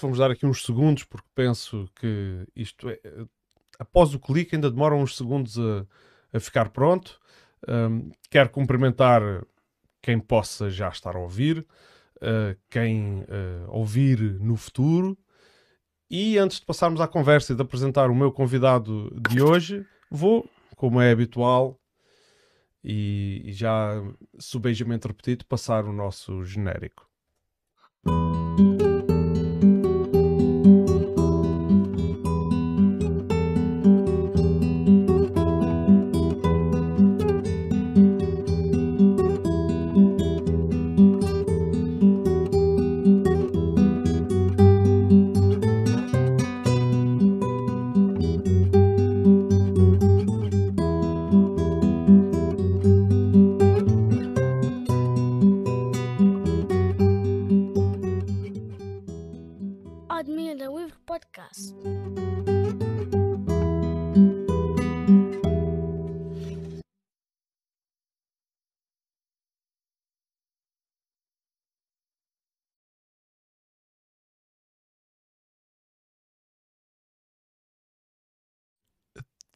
Vamos dar aqui uns segundos, porque penso que isto é. Após o clique, ainda demoram uns segundos a, a ficar pronto. Um, quero cumprimentar quem possa já estar a ouvir, uh, quem uh, ouvir no futuro. E antes de passarmos à conversa e de apresentar o meu convidado de hoje, vou, como é habitual, e, e já subejamente repetido, passar o nosso genérico.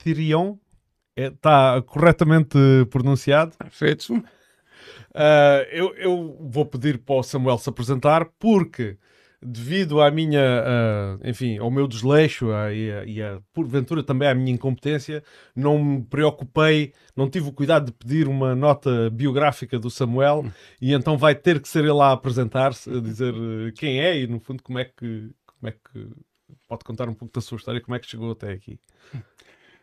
Tyrion está é, tá corretamente pronunciado. Perfeito. Uh, eu, eu, vou pedir para o Samuel se apresentar porque devido à minha, uh, enfim, ao meu desleixo ah, e, a, e a, porventura também à minha incompetência, não me preocupei, não tive o cuidado de pedir uma nota biográfica do Samuel e então vai ter que ser ele a apresentar-se, a dizer quem é e no fundo como é que, como é que pode contar um pouco da sua história, como é que chegou até aqui.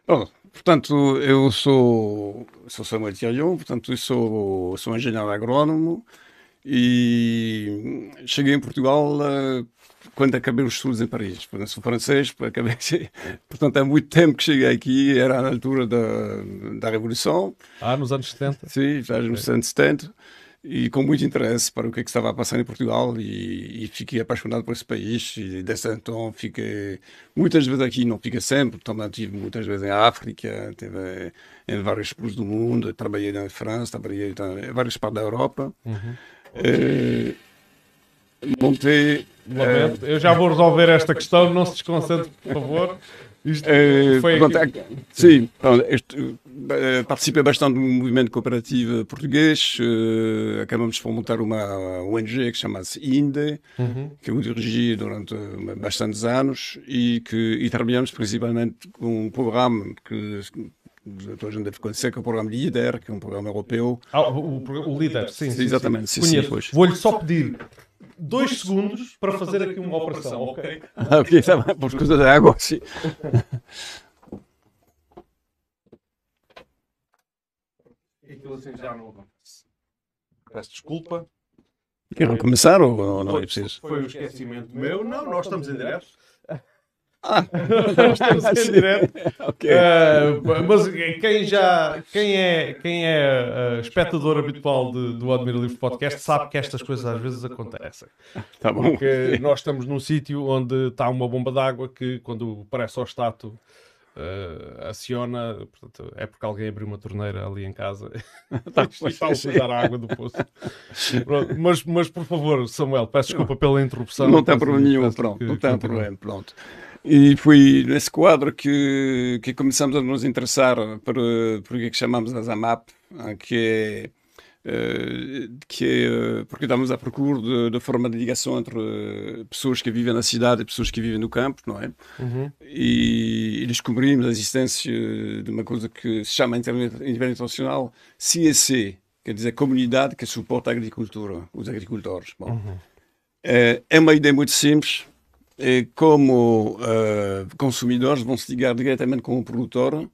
Bom, portanto, eu sou, sou Samuel Thirion, portanto, sou, sou engenheiro agrónomo e cheguei em Portugal ah, quando acabei os estudos em Paris. Portanto, sou francês, acabei... portanto, há muito tempo que cheguei aqui, era na altura da, da Revolução. Ah, nos anos 70? Sim, já nos anos 70 e com muito interesse para o que, é que estava em Portugal e, e, fiquei apaixonado por esse país e desde então fiquei muitas vezes aqui, não fiquei sempre, também estive muitas vezes em África, tive em vários países do mundo, trabalhei na França, trabalhei em várias partes da Europa. Uhum. É, montei... Lamento, é... eu já vou resolver esta questão, não se desconcentre, por favor. Isto é, foi é Sim, pronto, este, eh, participei bastante do movimento cooperativo português. Uh, acabamos de montar uma ONG que chama-se INDE, uhum. que eu dirigi durante eh, bastantes anos e que e trabalhamos principalmente com um programa que toda a gente deve conhecer, que é o programa LIDER, que é um programa europeu. Ah, o, o, o LIDER, sim, sim, sim. Exatamente, sim, sim, sim Vou-lhe só pedir dois, segundos para fazer, aqui uma, operação, ok? ok, está ah, é bem, por coisas da água, sim. Aquilo assim já não acontece. Peço desculpa. Quer recomeçar ou, não é preciso? Foi um esquecimento meu. Não, nós estamos em direto. Ah, okay. uh, mas quem já quem é, quem é uh, espectador habitual de, do Admira Livre Podcast sabe que estas coisas às vezes acontecem. Tá bom. Porque nós estamos num sítio onde está uma bomba d'água que quando parece ao status uh, eh, aciona, portanto, é porque alguém abriu uma torneira ali em casa tá, e está a usar a água do poço. Pronto, mas, mas por favor, Samuel, peço desculpa pela interrupção. Não, tem problema nenhum, pronto, que, não tem problema, pronto. E foi nesse quadro que, que começamos a nos interessar por, por é que chamamos a ZAMAP, ah, que é, eh, que é, porque estamos à procura de, de, forma de ligação entre eh, pessoas que vivem na cidade e pessoas que vivem no campo, não é? Uhum. E, e, descobrimos a existência de uma coisa que se chama em Internet, Internacional CEC, quer dizer, Comunidade que suporta a agricultura, os agricultores. Bom, uhum. é, é uma ideia muito simples, como uh, consumidores vão se ligar diretamente com o produtor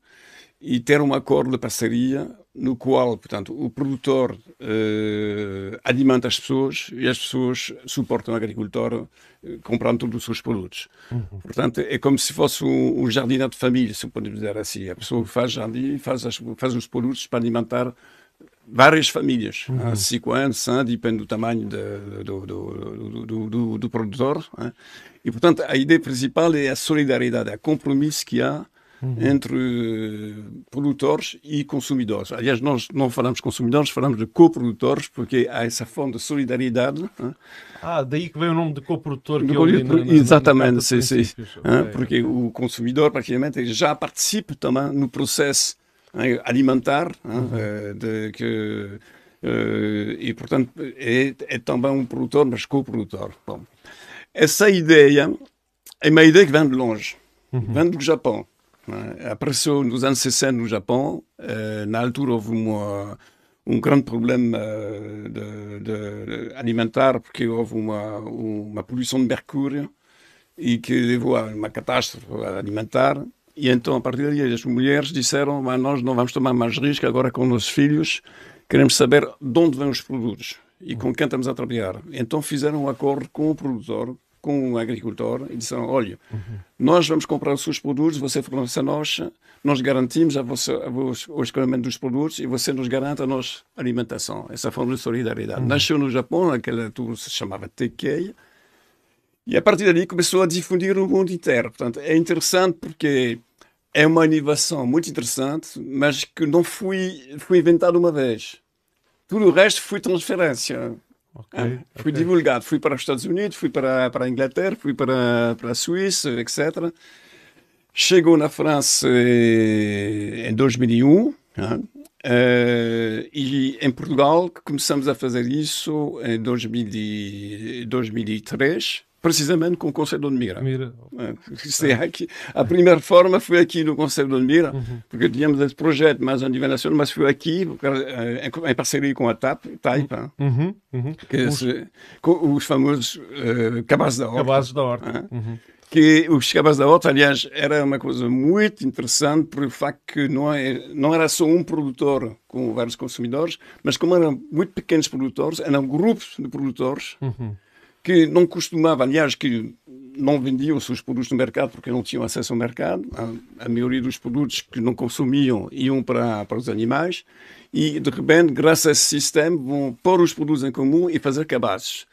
e ter um acordo de parceria no qual, portanto, o produtor uh, alimenta as pessoas e as pessoas suportam o agricultor uh, comprando todos os seus produtos. Uhum. Portanto, é como se fosse um, um jardineiro de família, se podemos dizer assim. A pessoa faz jardim, faz, as, faz os produtos para alimentar várias famílias, uhum. Ah, anos, 100, depende do tamanho de, do, do, do, do, do produtor. Hein? Ah. E, portanto, a ideia principal é a solidariedade, é o compromisso que há uhum. entre eh, produtores e consumidores. Aliás, nós não falamos consumidores, falamos de coprodutores, porque há essa forma de solidariedade. Hein? Ah. ah, daí que vem o nome de coprodutor. Que eu li na, na, Exatamente, sim, sim. Okay. Porque o consumidor, praticamente, já participa também no processo alimentar, uhum. eh, de, que, eh, e portanto é, é, também um produtor, mas co-produtor. Bom, essa ideia é uma ideia que vem de longe, uhum. vem do Japão. Né. Apareceu nos anos 60 no Japão, eh, na altura houve uma um grande problema de, de alimentar, porque houve uma, uma poluição de mercúrio e que levou a uma catástrofe alimentar. E então, a partir daí, as mulheres disseram: mas nós não vamos tomar mais risco agora com os filhos, queremos saber de onde vêm os produtos e com quem estamos a trabalhar. Então, fizeram um acordo com o produtor, com o agricultor, e disseram: olha, uhum. nós vamos comprar os seus produtos, você fornece a nós, nós garantimos a você, a você, o escolhimento dos produtos e você nos garante a nossa alimentação. Essa forma de solidariedade. Uhum. Nasceu no Japão, aquela turma se chamava Tekkei e a partir dali começou a difundir no mundo inteiro. Portanto, é interessante porque é uma inovação muito interessante, mas que não foi, foi inventada uma vez. Tudo o resto foi transferência. Okay, ah, fui okay. divulgado, fui para os Estados Unidos, fui para, para a Inglaterra, fui para, para a Suíça, etc. Chegou na França eh, em 2001 ah, eh, e em Portugal começamos a fazer isso em 2000, 2003 precisamente com o Conselho de Mira. Mira. É, é, aqui, a primeira forma foi aqui no Conselho de Mira, uhum. porque tínhamos esse projeto mais a nível nacional, mas foi aqui, é, é, em parceria com a TAP, Taipa, uhum. Uhum. uhum. Que é esse, os... famosos uh, cabazes da horta. Cabazes da horta. Uhum. Que os cabazes da horta, aliás, era uma coisa muito interessante o facto que não, é, não era só um produtor com vários consumidores, mas como eram muito pequenos produtores, eram grupos de produtores uhum que não costumava, aliás, que não vendiam os seus produtos no mercado porque não tinham acesso ao mercado. A, a maioria dos produtos que não consumiam iam para, para os animais. E, de repente, graças a esse sistema, vão pôr os produtos em comum e fazer cabazes.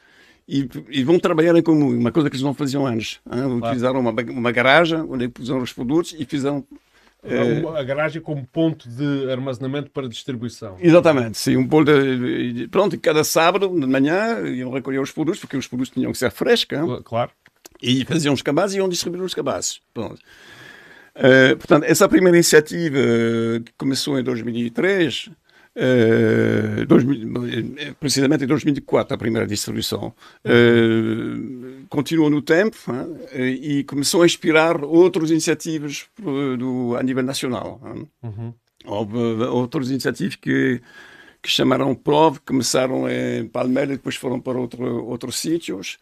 E, e, vão trabalhar em comum, uma coisa que eles não faziam antes. Hein? Utilizaram claro. uma, uma garagem onde puseram os produtos e fizeram é é. A, garagem como ponto de armazenamento para distribuição. Exatamente, sim. Um ponto de, eh, eh, pronto, cada sábado de manhã iam recolher os produtos, porque os produtos tinham que ser frescos. É? Claro. E faziam os cabazes e iam distribuir os cabazes. Pronto. Uh, portanto, essa primeira iniciativa que começou em 2003 eh, eh, precisamente em 2004, a primeira distribuição, uh, eh, continuou no tempo hein, e começou a inspirar outras iniciativas do, a nível nacional. Uhum. Houve outras iniciativas que, que chamaram prova, começaram em Palmeira, depois foram para outro, outros sítios.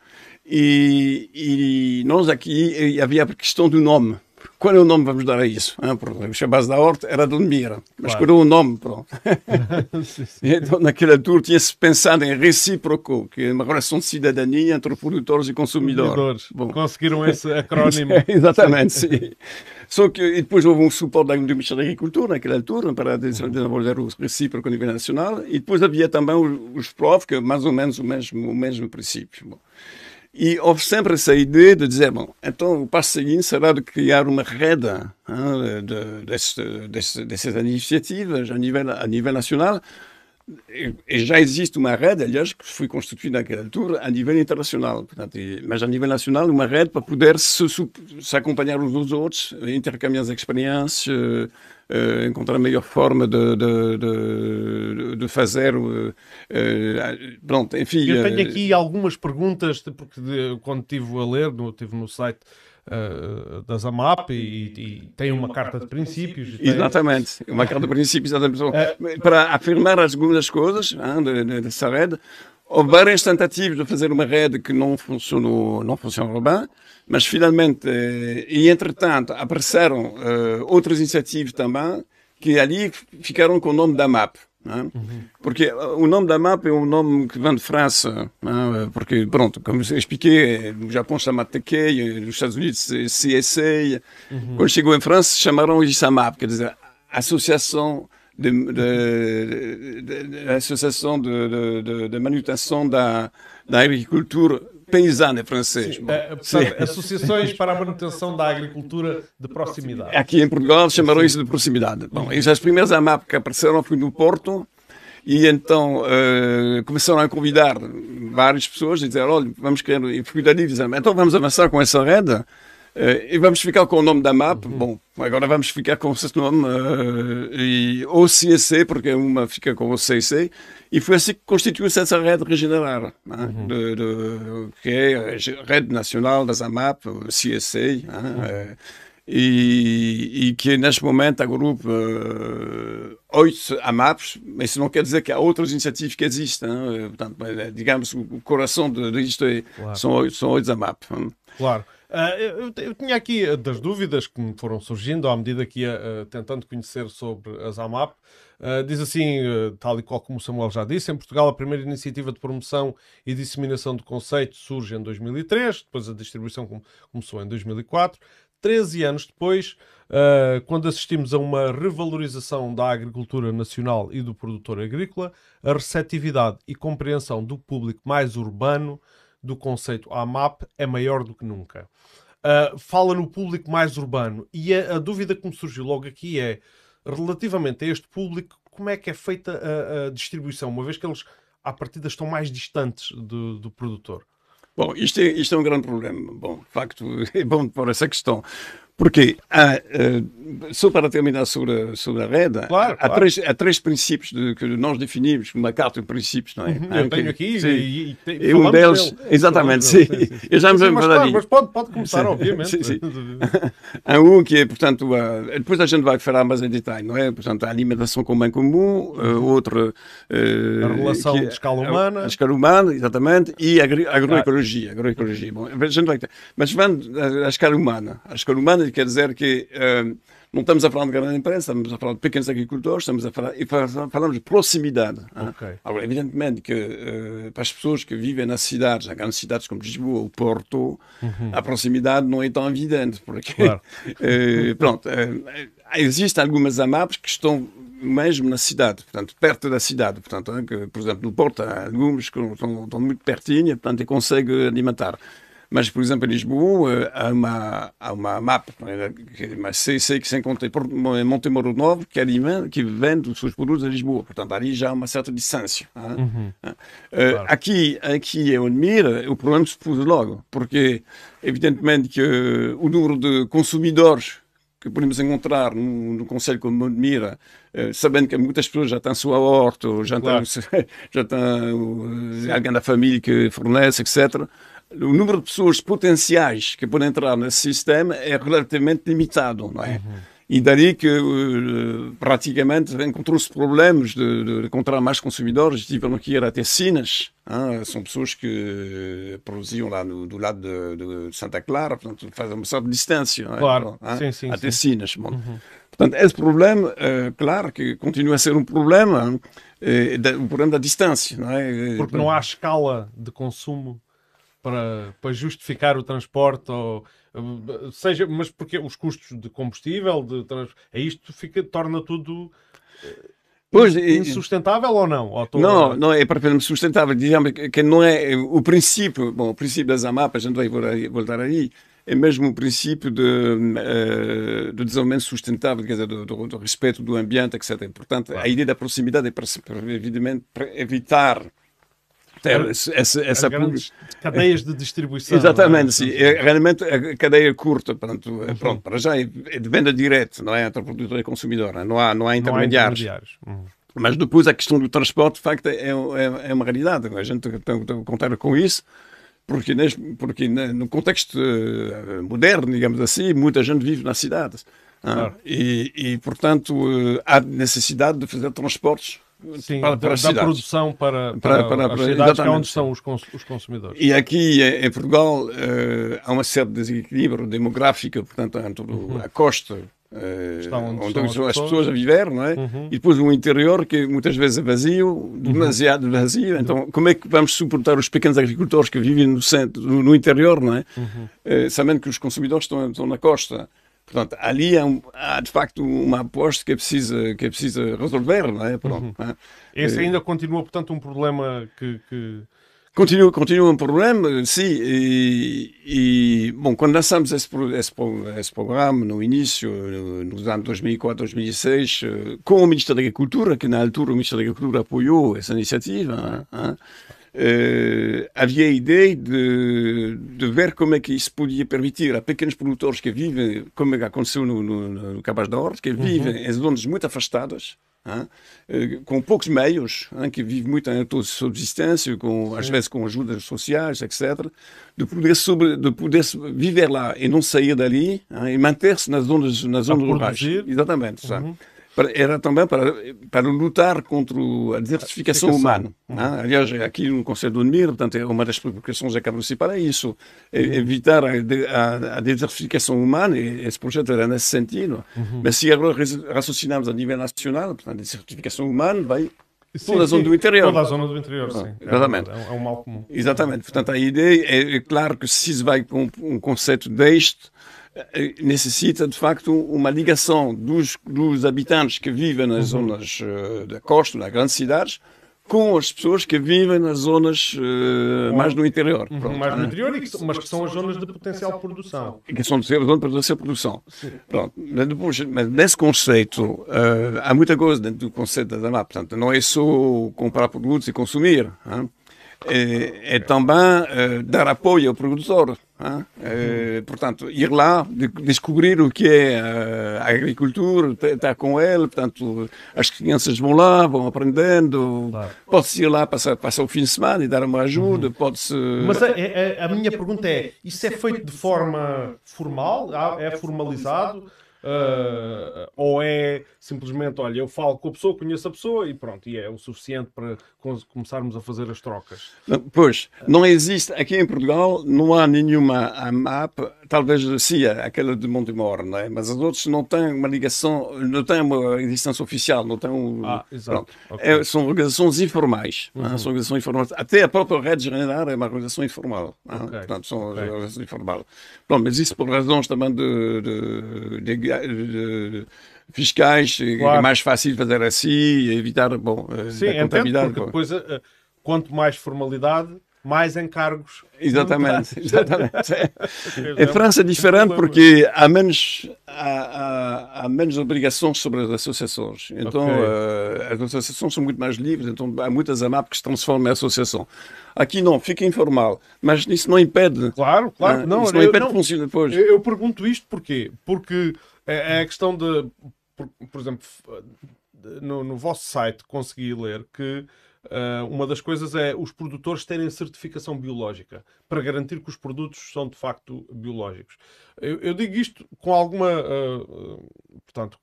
E, e nós aqui havia a questão do nome qual é o nome vamos dar a isso? Ah, o é da Horta era de Lemira, mas claro. qual é o nome? Pronto. então, naquela altura tinha-se pensado em recíproco, que é uma relação de cidadania entre produtores e consumidores. Bom. Conseguiram esse acrónimo. Exatamente, sim. Só que depois houve um suporte da indústria da agricultura naquela altura para desenvolver o recíproco a nível nacional e depois havia também os PROF, que é mais ou menos o mesmo, o mesmo princípio. Bom. E houve sempre cette idée de dire « bon, então o passo seguinte será de créer une rede hein, de, de, initiative à niveau national ». já existe uma rede, aliás, que foi constituída naquela altura a nível internacional, portanto, mas a nível nacional, uma rede para poder se, se acompanhar uns dos outros, intercambiar as experiências, eh, eh, encontrar a melhor forma de, de, de, de fazer. Eh, pronto, enfim. Eu tenho aqui algumas perguntas, porque quando estive a ler, no, estive no site eh, das AMAP e, e, tem uma carta de princípios. Exatamente, uma carta de princípios é. para afirmar algumas coisas hein, de, dessa rede. Houve várias tentativas de fazer uma rede que não funcionou, não funcionou bem, mas finalmente, eh, e entretanto, apareceram uh, outras iniciativas também que ali ficaram com o nome da MAP. Né? Uhum. Porque uh, o nome da MAP é um nome que vem de França, né? porque, pronto, como eu expliquei, no Japão chama Tekei, e nos Estados Unidos eh, CSA. Uhum. Quando chegou em França, chamaram isso a MAP, quer dizer, Associação de, de, de, de de, de, de, manutenção da, da agricultura paysanne é francês. Sim, é, portanto, é, associações para a manutenção da agricultura de proximidade. Aqui em Portugal chamaram isso de proximidade. Bom, e já as primeiras AMAP que apareceram foi no Porto, e então uh, começaram a convidar várias pessoas e dizer, olha, vamos querer, e fui dali dizer, então vamos avançar com essa rede. Eh, e vamos ficar com o nome da MAP. Uhum. Bom, agora vamos ficar com esse nome. Uh, e o CEC, porque uma fica com o CEC. E foi assim que constituiu-se essa rede regenerar, né? uhum. de, de, que é a rede nacional das AMAP, o CEC. Né? Uhum. Uh, e, e, que neste momento agrupa oito uh, AMAPs, mas isso não quer dizer que há outras iniciativas que existem. É? Portanto, digamos, o coração do disto é, claro. são oito AMAP. Hein? É? Claro. Ah, eu, eu, tinha aqui eh, das dúvidas que me foram surgindo à medida que ia eh, tentando conhecer sobre as AMAP. Uh, ah, diz assim, uh, tal e qual como o Samuel já disse, em Portugal a primeira iniciativa de promoção e disseminação do conceito surge em 2003, depois a distribuição com começou em 2004. 13 anos depois, uh, quando assistimos a uma revalorização da agricultura nacional e do produtor agrícola, a receptividade e compreensão do público mais urbano do conceito AMAP é maior do que nunca. Uh, fala no público mais urbano e a, a, dúvida que me surgiu logo aqui é relativamente a este público, como é que é feita a, a distribuição, uma vez que eles à partida estão mais distantes do, do produtor? Bom, isto é, isto é, um grande problema. Bom, de facto, é bom pôr essa questão, porque Há, eh, só para terminar sobre, sobre a rede, claro, há, claro. Três, há três princípios de, que nós definimos, uma carta de princípios, não é? Uhum, eu ah, tenho aqui sim. e, e, e um deles, dele. exatamente, sim. sim, Eu já me lembro claro, Mas pode, pode começar, obviamente. há um que é, portanto, a, depois a gente vai falar mais em detalhe, não é? Portanto, a alimentação com bem comum, eh, uhum. outra... Uh, a relação é de escala humana. A, a, escala humana, exatamente, e a agroecologia. agroecologia. Bom, a gente vai ter, mas vamos à escala humana. A escala humana Portanto, quer dizer que uh, não estamos a falar de grande empresa, estamos a falar de pequenos agricultores, estamos a falar e falamos de proximidade. Né? Okay. Agora, evidentemente que uh, para as pessoas que vivem nas cidades, nas grandes cidades como Lisboa ou Porto, uhum. a proximidade não é tão evidente, porque claro. uh, pronto, uh, existem algumas AMAPs que estão mesmo na cidade, portanto, perto da cidade, portanto, hein, que, por exemplo, no Porto há algumas que estão, estão muito pertinho, portanto, e conseguem alimentar. Mas, por exemplo, em Lisboa há uma, há uma MAP, é? É uma CC que se encontra em Montemoro Novo, que, alimenta, é que vende os seus produtos a Lisboa. Portanto, ali já há uma certa distância. Uhum. Uh, claro. Aqui, aqui em Olmir, o problema se pôs logo, porque, evidentemente, que eh, o número de consumidores que podemos encontrar no, no Conselho como Mira, eh, sabendo que muitas pessoas já têm sua horta, já claro. têm, já têm eh, alguém da família que fornece, etc o número de pessoas potenciais que podem entrar nesse sistema é relativamente limitado, não é? Uhum. E daí que eh, praticamente encontrou-se problemas de, de, encontrar mais consumidores, tiveram tipo, que ir até Sinas. Hein? Ah, são pessoas que eh, produziam lá no, do lado de, de, Santa Clara, portanto, fazem uma certa distância. É? Claro, hein? Ah, sim, sim, Até sim. Sinas. Bom. Uhum. Portanto, esse problema, é, claro que continua a ser um problema, é, da, o problema da distância. Não é? Porque não há escala de consumo para, para justificar o transporte, ou, eh, seja, mas porque os custos de combustível, de trans... É isto fica, torna tudo eh, Pois, insustentável ou não? Ou não, a... não é perfeitamente sustentável. Digamos que não é eh, o princípio, bom, o princípio das AMAPAs, a gente vai voltar aí, é mesmo o princípio de, do desenvolvimento sustentável, quer dizer, do, do, do respeito do ambiente, etc. Portanto, claro. a ideia da proximidade é para, evidentemente, para evitar ter essa, essa, grandes cadeias de distribuição. Exatamente, é? sim. É realmente a cadeia curta, portanto, uhum. pronto, para já é, é de venda direta, não é? Entre produtor e consumidor, é? não, há, não há intermediários. Não há intermediários. Uhum. Mas depois a questão do transporte, de facto, é, é, uma realidade. A gente tem que contar com isso porque, neste, porque no contexto eh, moderno, digamos assim, muita gente vive nas cidades. Claro. Ah, e, e, portanto, eh, há necessidade de fazer transportes Sim, para, para da, da, produção para, para, para, para as cidades, é onde são os, cons, os, consumidores. E aqui eh, em Portugal uh, há uma certa desequilíbrio demográfico, portanto, uhum. a costa uh, onde, onde, são as, pessoas a viver, não é? Uhum. E depois o interior que muitas vezes é vazio, uhum. demasiado uhum. vazio. Então, como é que vamos suportar os pequenos agricultores que vivem no centro, no, interior, não é? Uhum. Uh, sabendo que os consumidores estão, estão na costa. Portanto, ali há, é há, de facto uma aposta que é precisa, que é precisa resolver, não é? Pronto, uhum. É? Esse eh, ainda continua, portanto, um problema que... que... Continua, continua um problema, sim. E, e, bom, quando lançamos esse, esse, esse programa no início, nos anos 2004, 2006, eh, com o Ministério da Agricultura, que na altura o Ministério da Agricultura apoiou essa iniciativa, uh, havia a ideia de, de, ver como é que isso podia permitir a pequenos produtores que vivem, como é aconteceu no, no, no Cabas da Horta, que vivem uhum. em zonas muito afastadas, Hein? Eh, com poucos meios, hein, que vivem muito em autossubsistência, com, às vezes com ajudas sociais, etc., de poder, sobre, de poder viver lá e não sair dali hein, e manter-se nas zonas, nas zonas rurais. Exatamente. Uhum era também para, para lutar contra a desertificação humana. Uhum. Né? Aliás, é aqui no Conselho do Unir, portanto, é uma das preocupações da Câmara Municipal é isso, é uhum. evitar a, a, a, desertificação humana, e esse projeto era nesse sentido. Uhum. Mas se agora raciocinamos a nível nacional, portanto, a desertificação humana vai toda a zona do interior. Toda a zona do interior, ah, sim. É exatamente. É um, é um mal comum. Exatamente. Portanto, a ideia é, é claro que se vai com um conceito deste, eh, necessita de facto uma ligação dos, dos habitantes que vivem nas uhum. zonas eh, da costa, nas grandes cidades, com as pessoas que vivem nas zonas uh, mais no interior. Uhum, pronto, mais no né? interior, mas que são as zonas de potencial produção. Que são as zonas de potencial produção. Sim. Pronto. Mas, depois, mas nesse conceito, uh, há muita coisa dentro do conceito da DANAP. Portanto, não é só comprar produtos e consumir. Hein? e, eh, e também eh, dar apoio ao produtor. Eh, portanto, ir lá, de, descobrir o que é a agricultura, estar tá, tá com ele, portanto, as crianças vão lá, vão aprendendo. Claro. Pode-se ir lá passar, passar o fim de semana e dar uma ajuda, uhum. pode-se... Mas a, a, é, é, a minha pergunta é, isso é feito de forma formal? Ah, é formalizado? Uh, ou é simplesmente, olha, eu falo com a pessoa, conheço a pessoa e pronto, e é o suficiente para começarmos a fazer as trocas? Ah, pois, não existe, aqui em Portugal não há nenhuma AMAP, talvez seja aquela de Montemor, não é? mas as outras não têm uma ligação, não têm uma existência oficial, não têm um... Ah, exato. Okay. É, são organizações informais, é? uhum. são organizações informais, até a própria rede general é uma organização informal, é? okay. portanto, são okay. organizações informais. Pronto, mas isso por razões também de, de, de eh, fiscais, eh, é claro. é mais fácil fazer assim, evitar bom, eh, Sim, a Porque depois, quanto mais formalidade, mais encargos. Exatamente, exatamente. Em França é, é diferente porque há menos, há, há, há, menos obrigações sobre as associações. Então, okay. uh, as associações são muito mais livres, então há muitas AMAP que se transformam em associação. Aqui não, fica informal, mas isso não impede. Claro, claro. Uh, não, isso não impede eu, que funcione depois. Eu, eu pergunto isto porquê? Porque é, é a questão de, por, por exemplo, no, no, vosso site consegui ler que uh, uma das coisas é os produtores terem certificação biológica para garantir que os produtos são de facto biológicos. Eu, eu digo isto com alguma. Uh, portanto,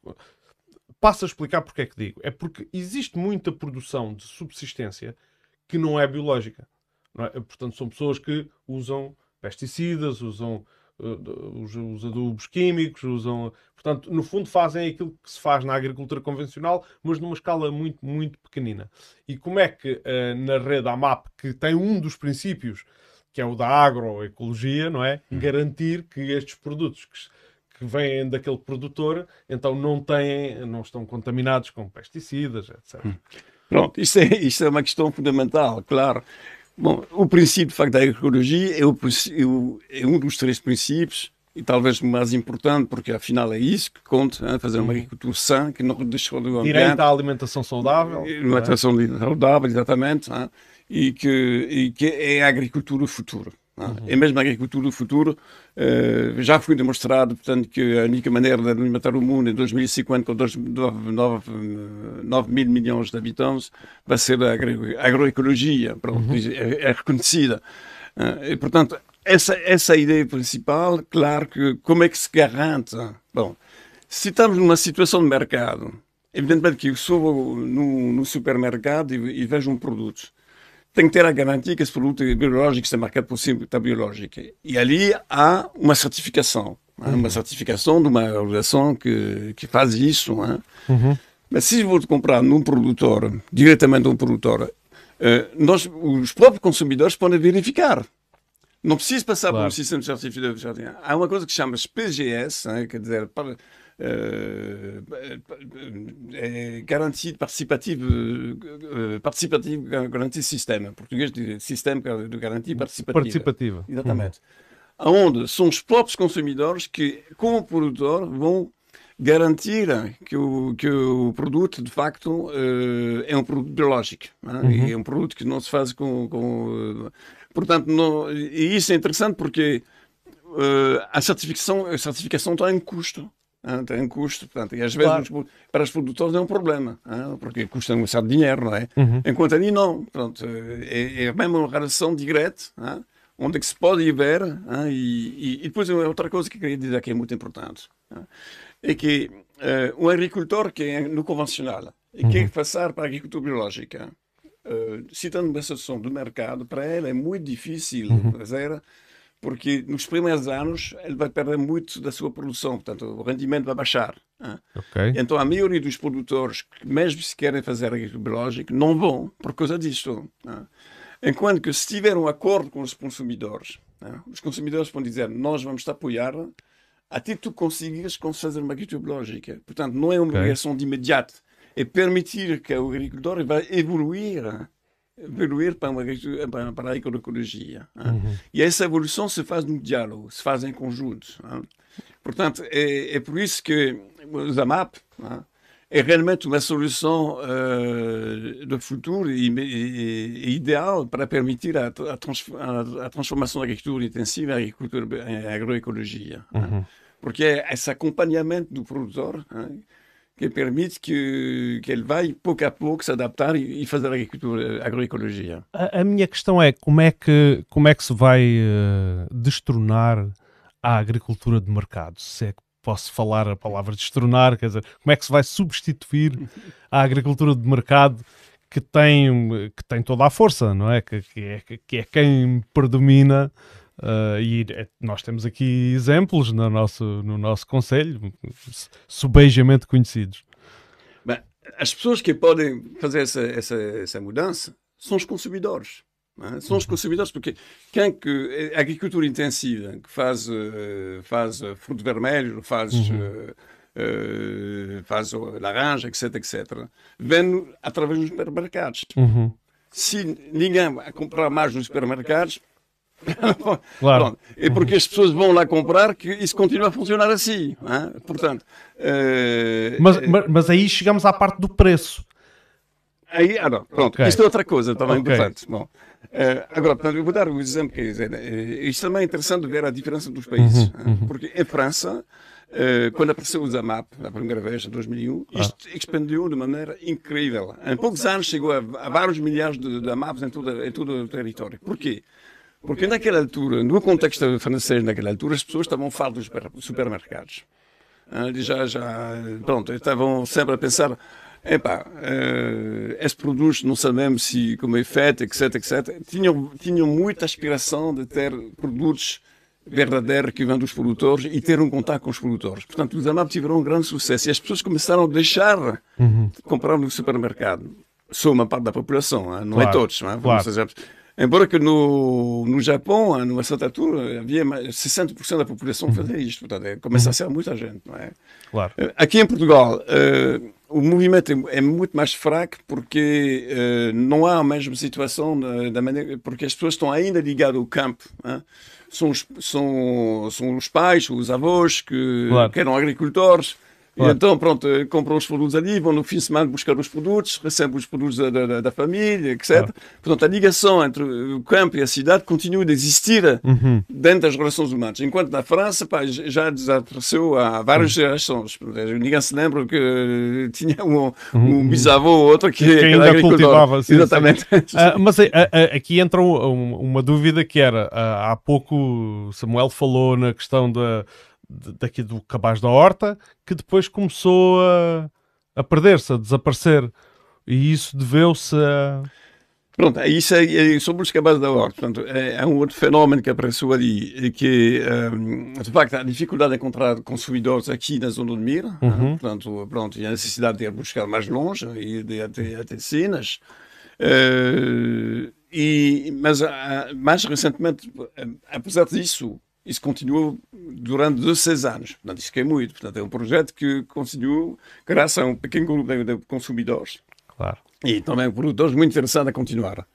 passo a explicar porque é que digo. É porque existe muita produção de subsistência que não é biológica. Não é? Portanto, são pessoas que usam pesticidas, usam eh, os, os, adubos químicos, usam. Portanto, no fundo, fazem aquilo que se faz na agricultura convencional, mas numa escala muito, muito pequenina. E como é que eh, na rede AMAP, que tem um dos princípios, que é o da agroecologia, não é? Hum. Garantir que estes produtos que, que vêm daquele produtor, então não têm, não estão contaminados com pesticidas, etc. Hum. Pronto, isto é, isto é uma questão fundamental, claro. Bom, o princípio, de facto, da agroecologia é, é, o, é um dos três princípios e talvez o mais importante, porque afinal é isso que conta, hein? fazer uma uhum. agricultura sã, que não deixou do ambiente. Direito à alimentação saudável. Eh, é? Alimentação é? saudável, exatamente, e que, e que é a agricultura futura. É? Uhum. E mesmo a agricultura do futuro, uh, já foi demonstrado, portanto, que a única maneira de alimentar o mundo em 2050 com 9, 9 mil milhões de habitantes vai ser a agro, agroecologia, pronto, uhum. é, é, reconhecida. Uh, e, portanto, essa, essa é ideia principal, claro que como é que se garante? Bom, se estamos numa situação de mercado, evidentemente que eu sou no, no supermercado e, e vejo um produto, tem que ter a garantia que esse produto é biológico, se é marcado por está biológico. E ali há uma certificação, né? uhum. uma certificação de uma organização que, que faz isso. Né? Uhum. Mas se eu vou comprar num produtor, diretamente de um produtor, eh, nós, os próprios consumidores podem verificar. Não precisa passar claro. por um sistema de certificação de Há uma coisa que chama PGS, né, quer dizer, para, é, euh, euh, euh, garantia participativa, participativa garantia sistema, em português de sistema de garantia participativa. Participativa. Exatamente. Hum. Onde são os próprios consumidores que, como produtor, vão garantir que o, que o produto, de facto, eh, é um produto biológico. Né? Uhum. É um produto que não se faz com... com... Eh, portanto, não... e isso é interessante porque uh, a, certificação, a certificação tem um custo tem um custo, portanto, e às vezes claro. para os produtores é um problema, porque custa um certo dinheiro, não é? Uhum. Enquanto ali não, portanto, é, é mesmo uma relação direta, onde é que se pode ver, e, e, e, depois é outra coisa que eu queria dizer que é muito importante, é que uh, eh, um agricultor que é no convencional e é uhum. quer passar para a agricultura biológica, uh, citando uma situação do mercado, para ele é muito difícil uhum. fazer porque nos primeiros anos ele vai perder muito da sua produção, portanto o rendimento vai baixar. Né? Okay. Então a maioria dos produtores, mesmo se querem fazer agricultura biológica, não vão por causa disto. Né? Enquanto que se tiver um acordo com os consumidores, né? os consumidores vão dizer nós vamos te apoiar até tu conseguires fazer uma agricultura biológica. Portanto não é uma obrigação okay. de imediato, é permitir que o agricultor vá evoluir pour par par para hein. mhm. a ecologia. Hein? Uhum. E essa evolução se faz en diálogo, se faz em conjunto. Hein? Portanto, é, é, que o ZAMAP est réellement une solution euh, de futur do idéale pour permettre la transformation de l'agriculture intensive a, l'agroécologie, et a transformação da agricultura intensiva du agricultura, que permite que, que ele vai, pouco a pouco, se adaptar e, fazer agricultura, agroecologia. A, a, minha questão é como é que, como é que se vai uh, destronar a agricultura de mercado, se é que posso falar a palavra destronar, quer dizer, como é que se vai substituir a agricultura de mercado que tem, que tem toda a força, não é? Que, que, é, que é quem predomina Uh, e é, nós temos aqui exemplos no nosso, no nosso conselho, subejamente conhecidos. Bem, as pessoas que podem fazer essa, essa, essa mudança são os consumidores. É? São os uhum. consumidores, porque quem é que. agricultura intensiva, que faz, ah, faz ah, fruto vermelho, faz. Uhum. Uh, faz laranja, etc, etc, vem através dos supermercados. Uhum. Se ninguém comprar mais nos supermercados, claro. Pronto. É porque as pessoas vão lá comprar que isso continua a funcionar assim. É? Portanto, eh, eh, mas, mas, aí chegamos à parte do preço. Aí, ah, não, pronto, okay. isto é outra coisa também okay. importante. Bom, uh, agora, portanto, eu vou dar um exemplo. Quer dizer, uh, isto também é interessante ver a diferença dos países. Uhum, é? uhum. Porque em França, quando apareceu o Zamap, a primeira vez, em 2001, ah. isto expandiu de maneira incrível. Em poucos anos chegou a, a vários milhares de, de Zamaps em, em todo o território. Porquê? Porque naquela altura, no contexto francês, naquela altura, as pessoas estavam fartas dos supermercados. Ah, já, já, pronto, estavam sempre a pensar, epá, uh, esse produto não sabemos se como é feito, etc, etc. Tinham, tinham muita aspiração de ter produtos verdadeiros que vêm dos produtores e ter um contato com os produtores. Portanto, os AMAP tiveram um grande sucesso e as pessoas começaram a deixar uhum. de comprar no supermercado. Sou uma parte da população, ah, não é claro. é todos, não é? Claro. Embora que no, no Japão, numa certa altura, havia 60% da população uhum. fazia isto, portanto, é, começa a uhum. ser muita gente, não é? Claro. Eh, aqui em Portugal, uh, o movimento é, é muito mais fraco porque uh, não há a mesma situação da, da, maneira, porque as pessoas estão ainda ligadas ao campo. É? São os, são, são os pais, os avós que, claro. que eram agricultores e então, pronto, eh, compram os produtos ali, vão no fim de semana buscar os produtos, recebem os produtos da, da, da família, etc. Portanto, a ligação entre o campo e a cidade continua de existir eh, uhum. dentro das relações humanas. Enquanto na França, pá, já desapareceu há várias uhum. gerações. Ninguém se lembra que eh, tinha um, um bisavô ou outro que, que ainda cultivava. Sim, Exatamente. Sim. Ah, mas aqui entra um, uma dúvida que era, ah, há pouco Samuel falou na questão da daqui do cabaz da horta, que depois começou a, a perder-se, a desaparecer. E isso deveu-se a. Pronto, é isso é, é, sobre os cabazes da horta. Portanto, é, é, um outro fenómeno que apareceu ali, e que ehm, de facto a dificuldade de encontrar consumidores aqui na zona de Mir Uhum. Né? Portanto, pronto, e a necessidade de ir buscar mais longe e de até, até cenas. Uh, eh, e, mas ah, ah, mais recentemente, eh, apesar disso, isso continuou durante 16 anos. Portanto, isso que é muito. Portanto, é um projeto que continuou graças a um pequeno grupo de, de consumidores. Claro. E também produtores muito interessados a continuar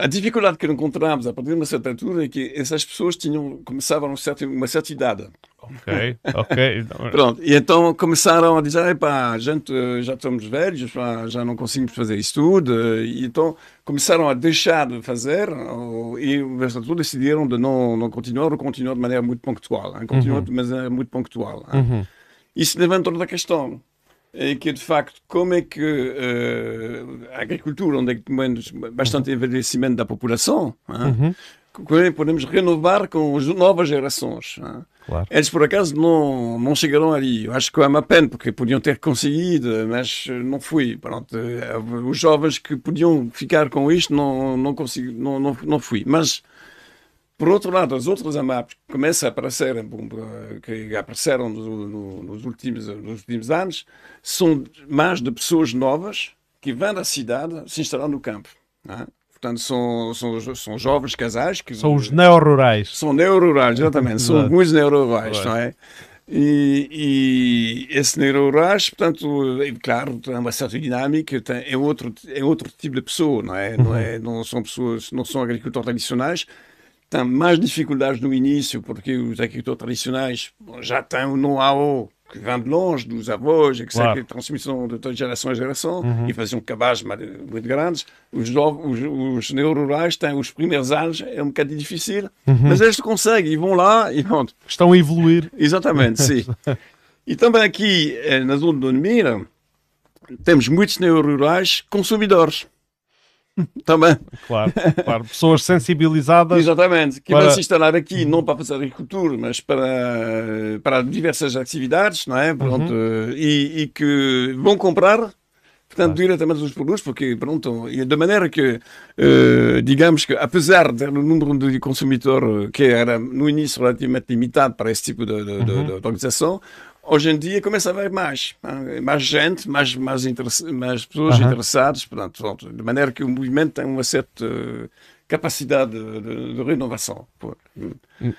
a dificuldade que encontramos a partir de uma certa altura é que essas pessoas tinham começavam certo, uma certa idade. Ok, ok. Pronto, e então começaram a dizer, a gente, já estamos velhos, já não conseguimos fazer isso tudo, e então começaram a deixar de fazer e, portanto, decidiram de não, não continuar ou continuar de maneira muito pontual, continuar uhum. de maneira é muito pontual. Uhum. Isso levantou outra questão e que, de facto, como é que uh, a agricultura, onde é que temos bastante envelhecimento da população, é? uhum. é? podemos renovar com as novas gerações. É? Claro. Eles, por acaso, não, não chegaram ali. Eu acho que é uma pena, porque podiam ter conseguido, mas não fui Pronto, eh, os jovens que podiam ficar com isto, não, não, consegui, não, não, não fui. Mas por outro lado, as outras AMAPs que começam a aparecer, eh, eh, que apareceram no, no, nos, últimos, eh, nos últimos anos, são mais de pessoas novas que vêm da cidade se instalar no campo. É? Portanto, são, são, são jovens casais que... São os neorurais. São neorurais, exatamente. São alguns neorurais, não é? E, e, esse neurorush, portanto, é, claro, tem uma certa dinâmica, tem, é, outro, é outro tipo de pessoa, não é? Uhum. Não, é não, são pessoas, não são agricultores tradicionais, tem tá, mais dificuldades no início, porque os agricultores tradicionais já têm o know-how que vem de longe, dos avós, etc., claro. transmissão de toda geração a geração, uhum. e faziam cabazes muito grandes. Os, os, os neururais têm os primeiros anos, é um bocadinho difícil, uhum. mas eles conseguem, e vão lá e pronto. Estão a evoluir. Exatamente, sim. e também aqui, eh, na zona de Mira, temos muitos neururais consumidores. Também. Claro, claro. Pessoas sensibilizadas. Exatamente. Que para... vão se instalar aqui, não para fazer agricultura, mas para, para diversas atividades, não é? Uhum. Pronto, uhum. e, e que vão comprar portanto, claro. diretamente os produtos, porque, pronto, de maneira que, uh, digamos que, apesar do número de consumidor que era no início relativamente limitado para esse tipo de, de, uhum. de, de organização, hoje em dia começa a haver mais, mais gente, mais, mais, mais pessoas uhum. interessadas, pronto, pronto, de maneira que o movimento tem uma certa capacidade de, de, de renovação. Hum,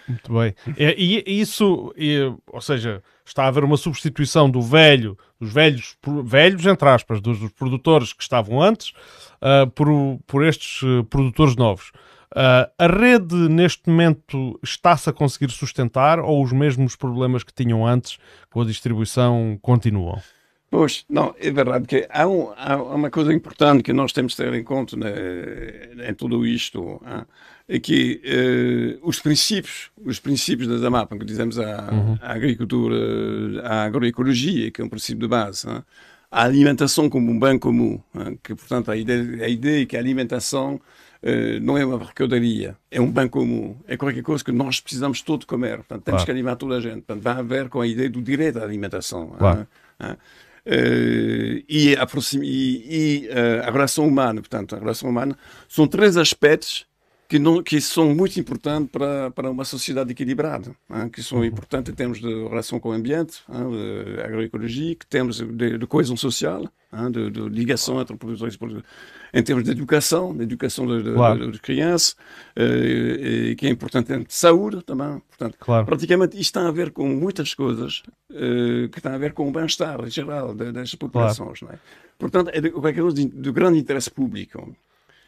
muito bem. É, e isso, é, ou seja, está a haver uma substituição do velho, dos velhos, velhos entre aspas, dos, dos produtores que estavam antes, uh, por, por estes eh, produtores novos. Uh, a rede neste momento está-se a conseguir sustentar ou os mesmos problemas que tinham antes com a distribuição continuam? Pois, não, é verdade que há, um, há uma coisa importante que nós temos de ter em conta né, em tudo isto, ah, é que eh, os princípios, os princípios da AMAP, que dizemos a, uhum. a, agricultura, a agroecologia, que é um princípio de base, ah, a alimentação como um bem comum, que portanto a ideia, a ideia é que a alimentação eh, não é uma mercadoria, é um bem comum, é qualquer coisa que nós precisamos todos comer. Portanto, temos claro. que animar toda a gente. Portanto, vai haver com a ideia do direito à alimentação. Claro. Ah, ah. e, a, e, e eh, a relação humana, portanto, a relação humana são três aspectos que, não, que são muito importantes para, para uma sociedade equilibrada, hein? É? que são uhum. importantes em termos de relação com o ambiente, hein? É? de agroecologia, que temos de, de, coesão social, hein? É? de, de, ligação entre produtores em termos de educação, de educação de, claro. de crianças, eh, que é importante em saúde também. Portanto, claro. praticamente isto tem a ver com muitas coisas eh, que têm a ver com o bem-estar geral das populações. Claro. É? Portanto, é de, qualquer coisa de, de grande interesse público.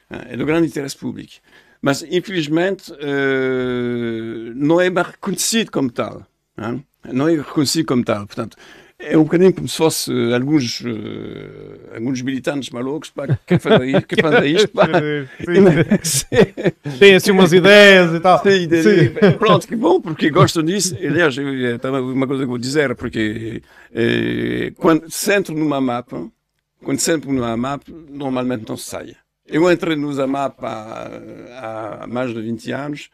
É do grande interesse público mas infelizmente uh, não é reconhecido como tal. Hein? É? Não é reconhecido como tal. Portanto, é um bocadinho como se fosse alguns, uh, alguns militantes malucos para que fazem isto, que fazem isto pá. Tem assim umas ideias e tal. Sim, sim. Pronto, que bom, porque gostam disso. Aliás, é também uma coisa que vou dizer, porque eh, quando se entra numa mapa, quando se entra numa mapa, normalmente não se sai. Eu entrei no AMAP há, há mais de 20 anos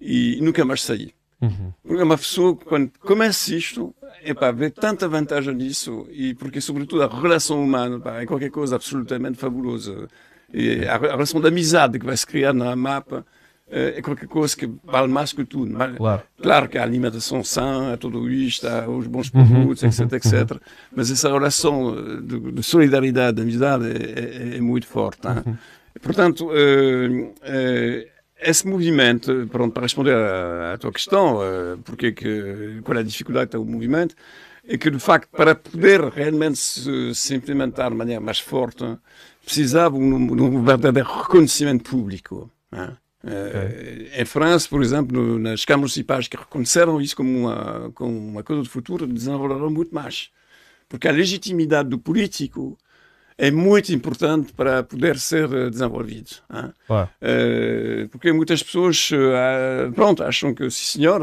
e nunca mais saí. Uhum. Porque é uma pessoa, quando começa isto, é para ver tanta vantagem nisso, e porque, sobretudo, a relação humana pá, é qualquer coisa absolutamente fabulosa. E a relação de amizade que vai se criar na mapa é, é qualquer coisa que vale mais que tudo. Mas, é? claro. claro que a alimentação sã, tudo isto, os bons uhum, produtos, uhum. etc, etc. Uhum. Mas essa relação de, de solidariedade, de amizade é, é, é muito forte. É? Uhum. Portanto, eh, eh, esse movimento, pronto, para responder à, à tua questão, eh, porque que, qual é a dificuldade que tem o movimento, é que, de facto, para poder realmente se, se implementar de maneira mais forte, precisava de um, um verdadeiro reconhecimento público. Okay. É, é, em França, por exemplo, nas câmaras municipais que reconheceram isso como uma, como uma coisa do futuro, desenvolveram muito mais. Porque a legitimidade do político é muito importante para poder ser eh, desenvolvido. Hein? Eh, porque muitas pessoas eh, pronto, acham que, sim senhor,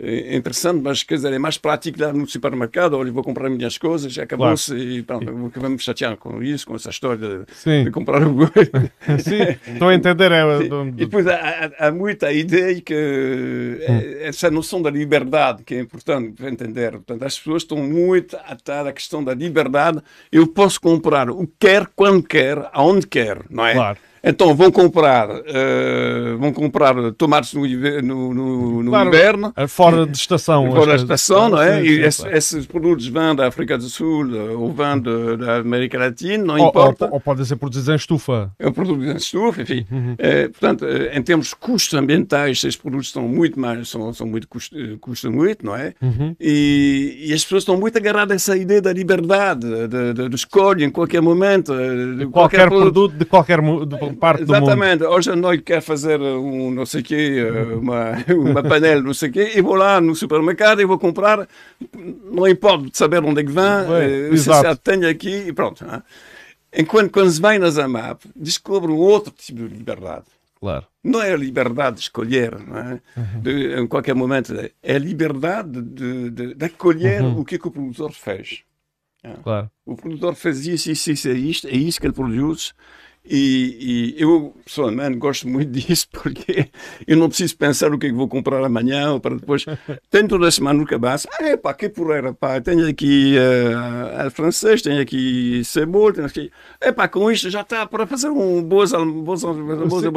é interessante, mas quer dizer, é mais prático lá no supermercado, olha, vou comprar minhas coisas, acabou-se claro. e pronto, vamos chatear com isso, com essa história de, de comprar o Sim, estou a entender. É, e, depois há, há, muita ideia que é, hum. essa noção da liberdade que é importante para entender. Portanto, as pessoas estão muito atadas à questão da liberdade. Eu posso comprar o que quer, quando quer, aonde quer, não é? Claro. Então vão comprar, uh, vão comprar tomates no, no, no, no claro, inverno. É fora de estação. Fora da é estação, não é? Sim, sim, e esse, claro. esses produtos vêm da África do Sul eh, ou vêm de, da América Latina, não ou, importa. Ou, ou podem ser produzidos em estufa. É produto em estufa, enfim. Uhum. É, portanto, em termos de custos ambientais, esses produtos são muito mais, são, são muito, custam muito, não é? Uhum. E, e, as pessoas estão muito agarradas a essa ideia da liberdade, de, de, de escolha em qualquer momento. De qualquer, qualquer produto, produto, de qualquer... De são parte do Exatamente. Hoje à noite quero fazer um não sei quê, eh, uma, uma panela não sei quê, e vou lá no supermercado e vou comprar, não importa saber onde é que vem, eh, se já tenho aqui e pronto. Não é? Enquanto quando se vai na Zamap, descobre um outro tipo de liberdade. Claro. Não é a liberdade de escolher, é? uhum. de, em qualquer momento, é, é a liberdade de, de, de acolher uhum. o que, é que, o produtor fez. É? Claro. O produtor fez isso, isso, isso, é isto, é isso que ele produz. E, e, eu, pessoalmente, gosto muito disso porque eu não preciso pensar o que é que vou comprar amanhã ou para depois. Tenho toda a semana no cabaço. Ah, é pá, que porreira, pá. Tenho aqui uh, francês, tenho aqui cebola, tenho aqui. É pá, com isto já está para fazer um bom,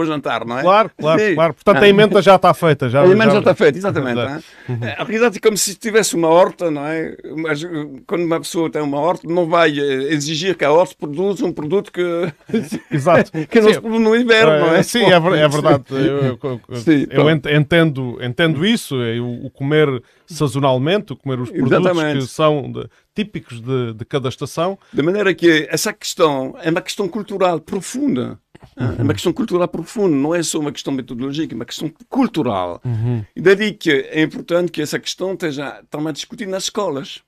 jantar, não é? Claro, claro, claro. Portanto, a emenda já está feita. Já, a emenda já, já está feita, exatamente. É? Uhum. Eh, a realidade é como se tivesse uma horta, não é? Mas eh, quando uma pessoa tem uma horta, não vai exigir que a horta produza um produto que. Exato. que nós sim. no inverno, não é? é sim, é, é verdade. Sim. Eu, eu, eu, sim, eu tá. entendo, entendo isso, é o comer sazonalmente, o comer os produtos Exatamente. que são de, típicos de, de cada estação. De maneira que essa questão é uma questão cultural profunda. Uhum. É uma uhum. questão cultural profunda, não é só uma questão metodológica, é uma questão cultural. Uhum. E daí que é importante que essa questão esteja também discutida nas escolas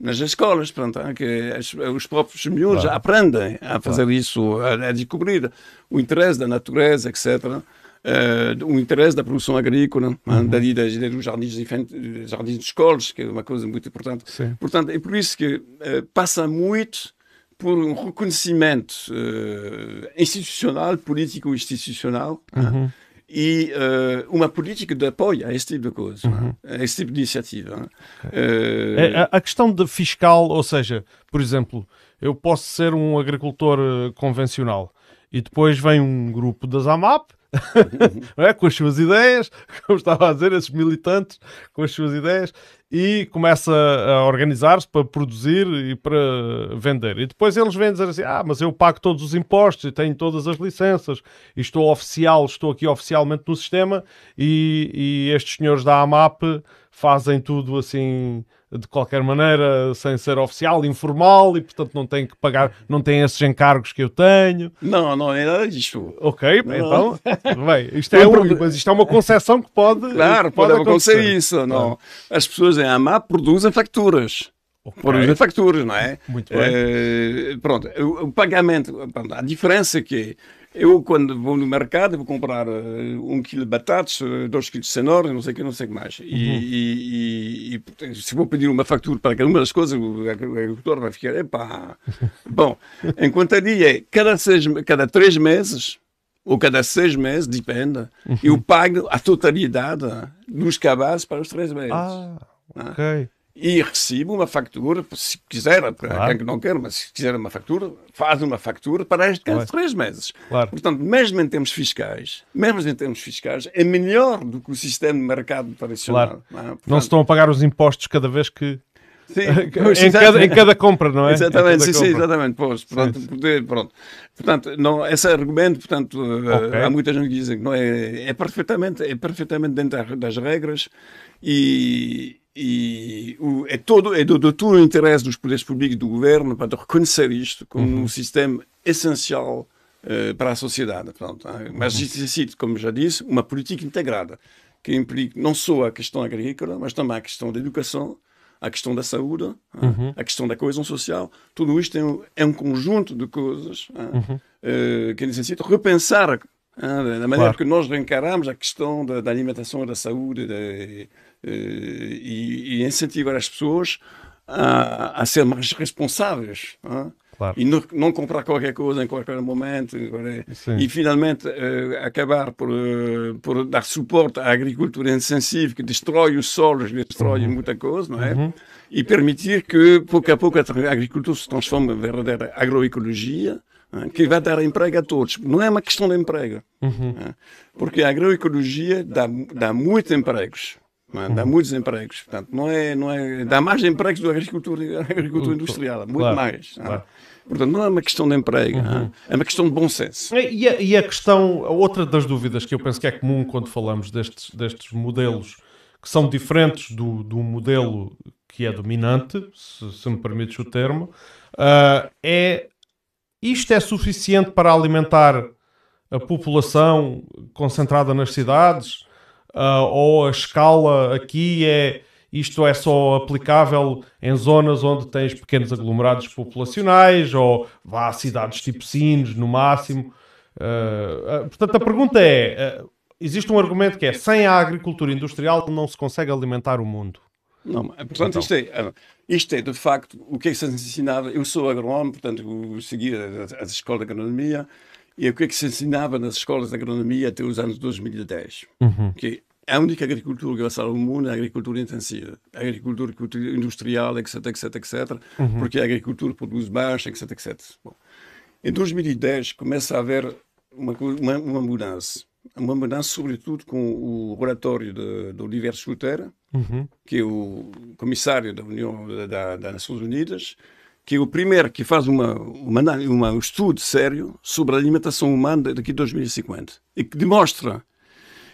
nas escolas, pronto, que os próprios miúdos claro. aprendem a fazer claro. isso, a, a, descobrir o interesse da natureza, etc. Uh, eh, o interesse da produção agrícola, eh, uhum. dali das, dos jardins, jardins de escolas, que é uma coisa muito importante. Sim. Portanto, é por isso que uh, passa muito por um reconhecimento uh, institucional, político-institucional, uhum. Ah, e uh, uma política de apoio a este tipo de coisa, uhum. a este tipo de iniciativa. Okay. Uh... A, a, questão de fiscal, ou seja, por exemplo, eu posso ser um agricultor eh, convencional e depois vem um grupo das AMAP uhum. é? com as suas ideias, como estava a dizer, esses militantes com as suas ideias, e começa a organizar-se para produzir e para vender. E depois eles vêm dizer assim: ah, mas eu pago todos os impostos e tenho todas as licenças, e estou oficial, estou aqui oficialmente no sistema, e, e estes senhores da AMAP fazem tudo assim de qualquer maneira, sem ser oficial, informal, e portanto não tem que pagar, não tem esses encargos que eu tenho. Não, não é nada disto. Ok, não. então, bem, isto é, um, mas isto é uma concessão que pode. Claro, pode, pode acontecer. acontecer, isso. Não. Ah. As pessoas em AMA produzem facturas. Okay. Produzem facturas, não é? Muito bem. É, pronto, o, o pagamento, a diferença é que eu, quando vou no mercado, vou comprar eh, um quilo de batatas, eh, dois quilos de cenoura, não sei o que, não sei o que mais. E, uhum. e, se vou pedir uma factura para cada uma das coisas, o agricultor vai ficar, epá. Bom, enquanto ali é, cada, seis, cada três meses, ou cada seis meses, depende, uhum. eu pago a totalidade dos cabazes para os três meses. Ah, ah. ok. Ah e recebo uma factura se quiser, claro. para quem que não quer, mas se quiser uma factura faz uma factura para este caso de três meses. Claro. Portanto, mesmo em termos fiscais, mesmo em termos fiscais, é melhor do que o sistema de mercado tradicional. Claro. Não, é? Portanto, não se estão a pagar os impostos cada vez que Sim, em, cada, em, cada, compra, não é? Exatamente, sim, sim, exatamente. Pois, portanto, sim. Poder, pronto. portanto não, esse argumento, portanto, eh, okay. há muita gente que diz que não é, é perfeitamente, é perfeitamente dentro das regras e, e o, é, todo, é do, todo o interesse dos poderes públicos do governo para reconhecer isto como uhum. um sistema essencial uh, para a sociedade. Ah, mas uhum. isso necessita, como já disse, uma política integrada, que implique não só a questão agrícola, mas também a questão da educação, a questão da saúde, ah, uhum. a questão da coesão social. Tudo isto é um, é um conjunto de coisas ah, uhum. uh, que necessita repensar uh, da maneira claro. que nós reencaramos a questão da, da alimentação, da saúde, da eh, e, e, incentivar as pessoas a, a ser mais responsáveis. É? Claro. e não, não, comprar qualquer coisa em qualquer momento é- e finalmente uh, acabar por, uh, por, dar suporte à agricultura intensiva que destrói os solos, destrói uhum. muita coisa, não é? Uhum. E permitir que pouco a pouco a agricultura se transforme em verdadeira agroecologia é? que vai dar emprego a todos. Não é uma questão de emprego, uhum. porque a agroecologia dá, dá muitos empregos. É? dá uhum. muitos empregos. Portanto, não é, não é, dá mais empregos do que a agricultura, a agricultura uhum. industrial, muito claro, mais. É? Claro. Portanto, não é uma questão de emprego, é? uhum. é uma questão de bom senso. E a, e a, questão, outra das dúvidas que eu penso que é comum quando falamos destes, destes modelos que são diferentes do, do modelo que é dominante, se, se me permites o termo, uh, é isto é suficiente para alimentar a população concentrada nas cidades? uh, ou a escala aqui é isto é só aplicável em zonas onde tens pequenos aglomerados populacionais ou vá a cidades tipo Sines, no máximo. Uh, portanto, a pergunta é: uh, existe um argumento que é sem a agricultura industrial não se consegue alimentar o mundo. Não, portanto, então. isto é, isto é de facto o que é ensinava. Eu sou agrónomo, portanto, segui a, a escola de agronomia e o que, é que se ensinava nas escolas de agronomia até os anos 2010. Uhum. Que a única agricultura que vai salvar o mundo é a agricultura intensiva, a agricultura industrial, etc, etc, etc, uhum. porque a agricultura produz baixa etc, etc. Bom, em 2010 começa a haver uma, uma, uma mudança uma mudança, sobretudo com o relatório do Oliver Schutter, uhum. que é o comissário da União da, da, das Nações Unidas, que é o primeiro que faz uma, uma, uma, um estudo sério sobre a alimentação humana daqui a 2050 e que demonstra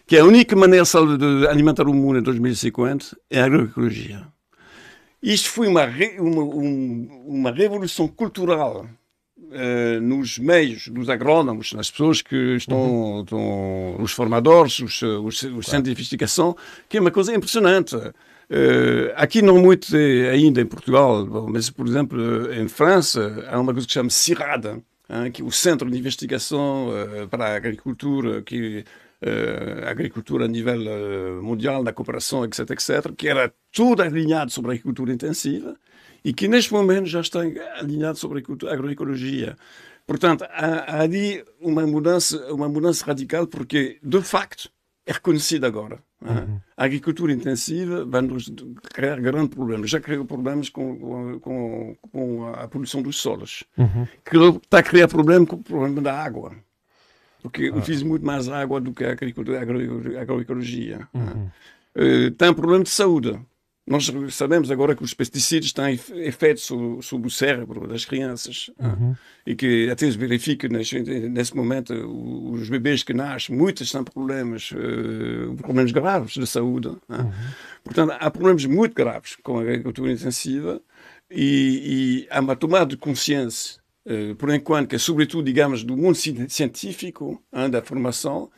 que a única maneira de alimentar o mundo em 2050 é a agroecologia. Isto foi uma, uma, uma revolução cultural eh, nos meios dos agrónomos, nas pessoas que estão, uhum. estão os formadores, os, os, os claro. de investigação, que é uma coisa impressionante. Eh, aqui não muito eh, ainda em Portugal, mas, por exemplo, eh, em França, há uma coisa que se chama CIRAD, que é o Centro de Investigação para a Agricultura, que Uh, agricultura a nível uh, mundial, da cooperação, etc., etc., que era tudo alinhado sobre a agricultura intensiva e que neste momento já está alinhado sobre a agroecologia. Portanto, há, há ali uma mudança, uma mudança radical, porque, de facto, é reconhecida agora. É? Uhum. A agricultura intensiva vai-nos criar grandes problemas. Já criou problemas com, com, com a poluição dos solos. Uhum. Está a criar problemas com o problema da água. Porque ah. utiliza muito mais água do que a agricultura, agroecologia. É? Uhum. Uh, tem um problema de saúde. Nós sabemos agora que os pesticidas têm efeitos sobre, sobre o cérebro das crianças ah, uhum. e que até se verifica nesse, nesse, momento os bebês que nascem, muitos têm problemas, uh, problemas graves de saúde. Ah. Uhum. Portanto, há problemas muito graves com a agricultura intensiva e, e há uma tomada de consciência, uh, por enquanto, que é sobretudo, digamos, do mundo científico, hein, da formação,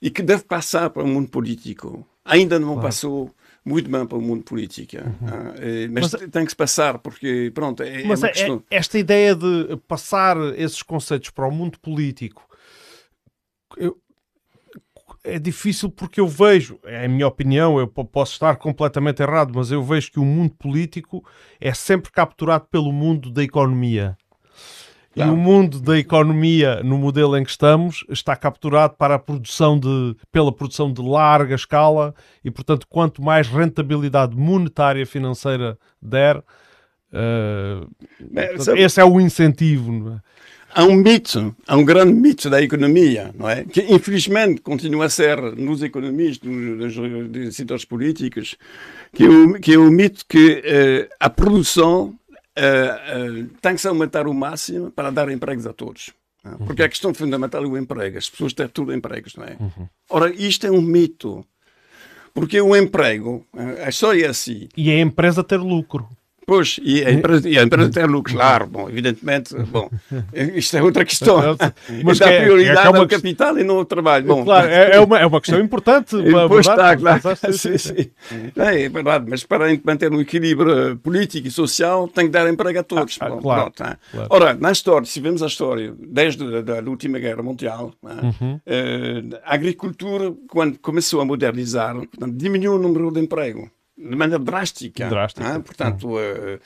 e que deve passar para o mundo político. Ainda não claro. passou muito bem para o mundo político. É. Uhum. Ah, é, mas, mas tem que se passar, porque, pronto, é, é mas é questão... Esta ideia de passar esses conceitos para o mundo político eu, é difícil porque eu vejo, é a minha opinião, eu posso estar completamente errado, mas eu vejo que o mundo político é sempre capturado pelo mundo da economia. E o mundo da economia, no modelo em que estamos, está capturado para a produção de, pela produção de larga escala e, portanto, quanto mais rentabilidade monetária financeira der, uh, portanto, sabe, esse é o incentivo. É? Há um mito, há um grande mito da economia, não é? que infelizmente continua a ser nos economistas, nos, nos, setores políticos, que é o, que é o mito que uh, a produção eh, eh, tem que se aumentar o máximo para dar empregos a todos. Né? Uhum. Porque a é questão fundamental é o emprego. As pessoas têm tudo empregos, não é? Uhum. Ora, isto é um mito. Porque o emprego eh, é só e assim. É e a empresa ter lucro. Pois, e a empresa, e a empresa tem lucro, claro, bom, evidentemente, bom, isto é outra questão. Mas é, dá é prioridade é uma... ao capital e não ao trabalho. Bom, claro, é, é, uma, é uma questão importante. Pois está, claro. Sim, sim. É, verdade, mas para manter um equilíbrio político e social tem que dar emprego a todos. Ah, ah bom, claro, pronto, é? claro. Ora, na história, se vemos a história, desde a última guerra mundial, uhum. Eh, a agricultura, quando começou a modernizar, portanto, diminuiu o número de emprego de maneira drástica. drástica. Ah, portanto, uh, uh,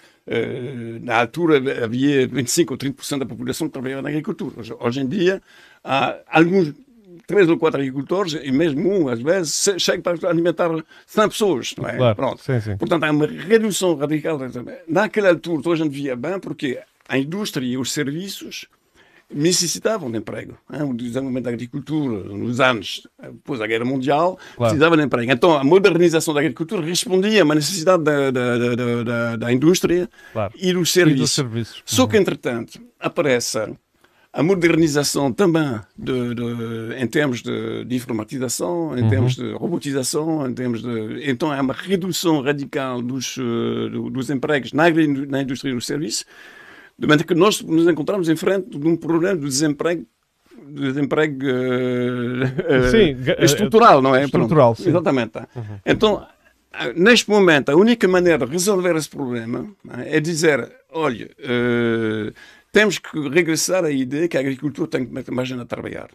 na altura havia 25 ou 30% da população que trabalhava na agricultura. Hoje, hoje em dia, há alguns três ou quatro agricultores e mesmo um, às vezes, chega para alimentar 100 pessoas. Não é? Claro. Pronto. Sim, sim. Portanto, há uma redução radical. Naquela altura, hoje a gente via bem, porque a indústria e os serviços necessitavam de emprego. Hein? O desenvolvimento da agricultura, nos anos eh, depois da Guerra Mundial, claro. precisavam de emprego. Então, a modernização da agricultura respondia a uma necessidade da, da, da, da indústria claro. e dos serviços. Só que, uhum. entretanto, aparece a modernização também de, de, em termos de, de informatização, em uhum. termos de robotização, em termos de. Então, é uma redução radical dos, eh, dos empregos na, na indústria e nos serviços de maneira que nós nos encontramos em frente de um problema de desemprego desemprego uh, sim, eh, estrutural, não é? Estrutural, sim. Exatamente. Uhum. Então, neste momento, a única maneira de resolver esse problema é, é dizer, olha, uh, temos que regressar à ideia que a agricultura tem que mais gente a trabalhar.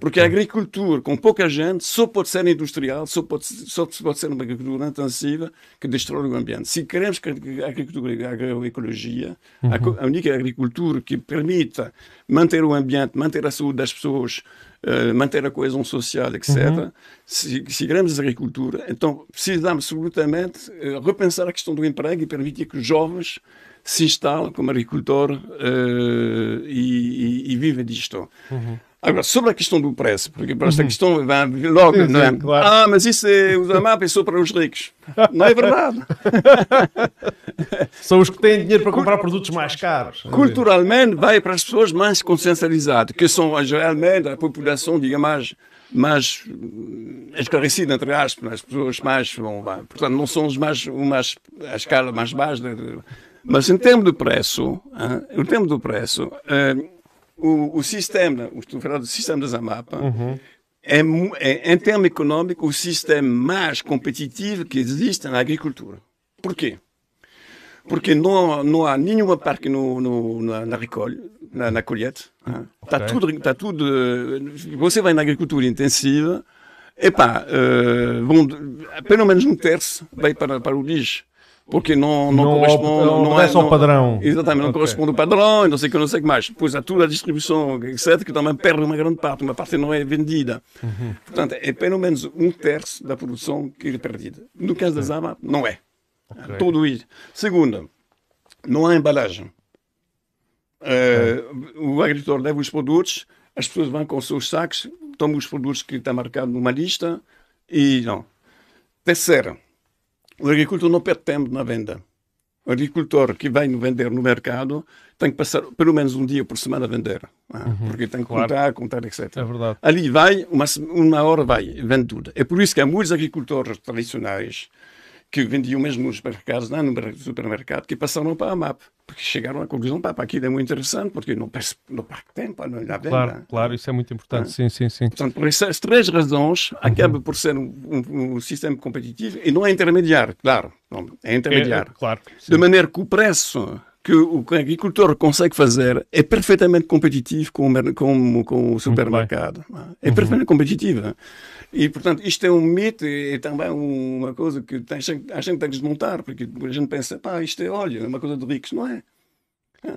Porque a agricultura com pouca gente só pode ser industrial, só pode, só pode ser uma agricultura intensiva que destrói o ambiente. Se queremos que a agricultura e a agroecologia, uhum. a única agricultura que permita manter o ambiente, manter a saúde das pessoas, Uh, manter a coesão social, etc. Uhum. Se, se queremos agricultura, então precisamos absolutamente uh, eh, repensar a questão do emprego e permitir que os jovens se instalem como agricultor uh, e, e, e vivem disto. Uhum. Agora, sobre a questão do preço, porque para esta questão uhum. vai logo, não é? Claro. Ah, mas isso é, o Zamap é só para os ricos. Não é verdade. São os que têm dinheiro para comprar produtos mais caros. Culturalmente, vai para as pessoas mais consciencializadas, que são geralmente a população, digamos, mais, mais eh, esclarecida, entre aspas, né? as pessoas mais. Bom, portanto, não são os mais, umas, a escala mais baixa. Né? Mas em termos de preço, hein, em termos do preço, ah, o, o sistema, estou falando do sistema da Zamapa, uhum. é, é, em termos econômicos, o sistema mais competitivo que existe na agricultura. Por quê? Porque não, não há nenhuma parque no, no, na, na recolha, na, na colheita. Está okay. tudo, tá tudo. Você vai na agricultura intensiva, epá, uh, eh, bom, pelo menos um terço vai para, para o lixo porque não, não, não corresponde. Não, não é só o padrão. Exatamente, não okay. corresponde ao padrão, e não sei que, não sei que mais. Depois há toda a distribuição, etc., que também perde uma grande parte, uma parte não é vendida. Uhum. Portanto, é pelo menos um terço da produção que é perdida. No caso das AMA, não é. Okay. Tudo isso. Segunda, não há embalagem. Uh, O agricultor leva os produtos, as pessoas vão com os seus sacos, tomam os produtos que está marcado numa lista e não. Terceira, o agricultor não perde tempo na venda. O agricultor que vem vender no mercado tem que passar pelo menos um dia por semana a vender. É? Uhum, porque tem que claro. contar, contar, etc. É verdade. Ali vai, uma, uma hora vai, vende tudo. É por isso que há muitos agricultores tradicionais que vendiam mesmo nos mercados, não é? no supermercado, que passaram para a MAP porque chegaram à conclusão, pá, aquilo é muito interessante, porque não perco, tempo, não dá Claro, é? claro, isso é muito importante, ah. sim, sim, sim. Portanto, por essas três razões, uhum. acaba por ser um, um, um sistema competitivo e não é intermediário, claro, não, é intermediário. É, é claro, sim. de maneira que o preço que o agricultor consegue fazer é perfeitamente competitivo com o, com, com o supermercado. É, é uhum. perfeitamente uhum. competitivo. E, portanto, isto é um mito e, também é uma coisa que tem, a gente tem que desmontar, porque a gente pensa, pá, isto é, olha, é uma coisa de ricos, não é?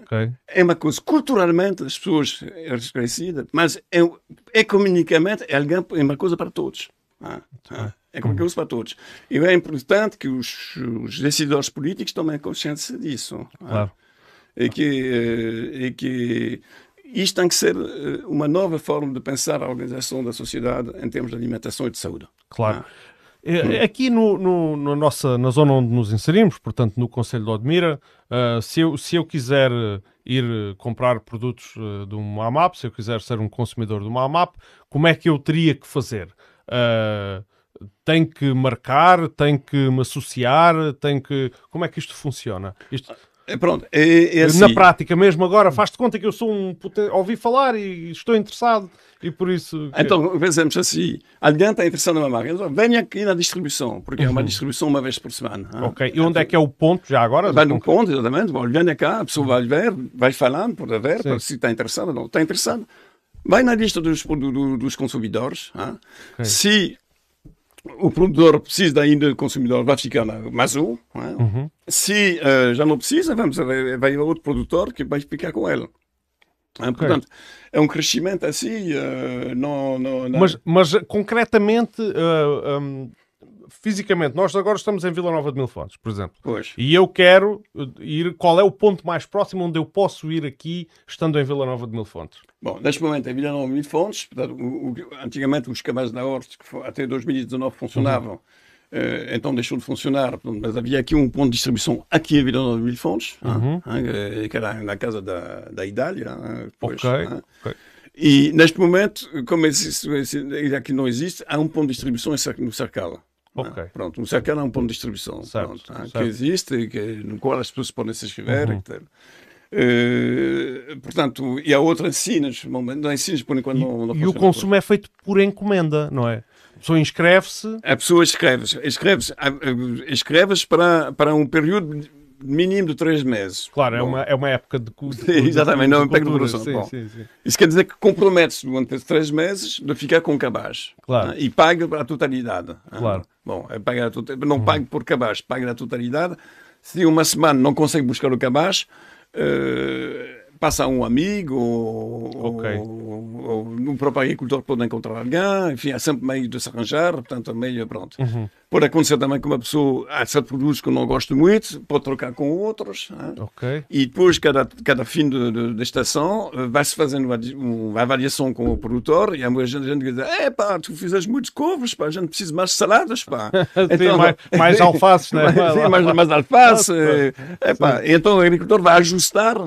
Okay. É uma coisa, culturalmente as pessoas é desconhecida, mas é, economicamente é, é uma coisa para todos. É? Ah, ah, é uma uhum. coisa para todos. E é importante que os, os políticos tomem consciência disso. É? Claro. Ah, e que, eh, e que isto tem que ser eh, uma nova forma de pensar a organização da sociedade em termos de alimentação e de saúde. Claro. Ah. É, é hum. aqui no, no, na, nossa, na zona onde nos inserimos, portanto no Conselho de Odmira, uh, se, eu, se eu quiser ir comprar produtos uh, de AMAP, se eu quiser ser um consumidor de uma AMAP, como é que eu teria que fazer? Uh, tem que marcar, tem que me associar, tem que. Como é que isto funciona? Isto... É, pronto, é, é assim. Na prática mesmo agora, faz-te conta que eu sou um poten... ouvi falar e estou interessado e por isso... Então, pensamos assim, alguém está interessado numa máquina, então, venha aqui na distribuição, porque uhum. é uma uhum. distribuição uma vez por semana. Ok, hein? e onde então, é que é o ponto já agora? Vai no ponto, exatamente, bom, venha cá, a pessoa vai ver, vai falando, pode ver, se está interessado ou não está interessado. Vai na lista dos, do, dos consumidores. Okay. Se o produtor precisa ainda do consumidor, vai ficar mais um. É? Uhum. Se uh, já não precisa, vamos, vai eh, haver outro produtor que vai ficar com ele. é Portanto, é um crescimento assim, uh, não, não, não, Mas, mas concretamente, uh, um, fisicamente, nós agora estamos em Vila Nova de Mil Fontes, por exemplo. Pois. E eu quero eh, ir. Qual é o ponto mais próximo onde eu posso ir aqui, estando em Vila Nova de Mil Fontes? Bom, neste momento, em Vila Nova de Mil Fontes, antigamente os camas da Horte, que até 2019 funcionavam. Uhum eh, então deixou de funcionar, mas havia aqui um ponto de distribuição aqui em Vila Nova de Mil Fontes, ah, uhum. Ah, que era na casa da, da Idália. Depois, ah, E neste momento, como ele aqui não existe, há um ponto de distribuição no Cercal. É? Ok. Não, pronto, um Saqueira é, é um ponto de distribuição certo, pronto, é? certo. que existe, que, no qual as pessoas podem se inscrever, uhum. Uh, portanto, e a outra ensinas, não ensinas por enquanto e, não, não E o consumo é feito por encomenda, não é? A pessoa inscreve-se. A pessoa escreve-se, escreve-se, para, para um período mínimo de três meses. Claro, é, uma, é uma época de custo. Exatamente, não é uma época de produção. Sim, sim, sim. Isso quer dizer que compromete-se durante três meses de ficar com cabaz. Claro. Né? E paga a totalidade. Né? Claro. Né? Bom, é paga tota-, não uhum. paga por cabaz, paga a totalidade. Se uma semana não consegue buscar o cabaz, uh passa um amigo, ou, okay. ou, ou um próprio agricultor pode encontrar alguém, enfim, há sempre meio de se arranjar, portanto, meio, pronto. Uhum. Pode acontecer também que uma pessoa, há certos produtos que não gosta muito, pode trocar com outros, é? okay. e depois, cada, cada fim de, de, de estação, eh, vai-se fazendo uma, uma, avaliação com o produtor, e há muita gente, que diz, é pá, tu fizeste muitos couves, pá, a gente precisa mais saladas, pá. sim, então, mais, mais alfaces, né? sim, mais, mais alface, é, pá, eh, então o agricultor vai ajustar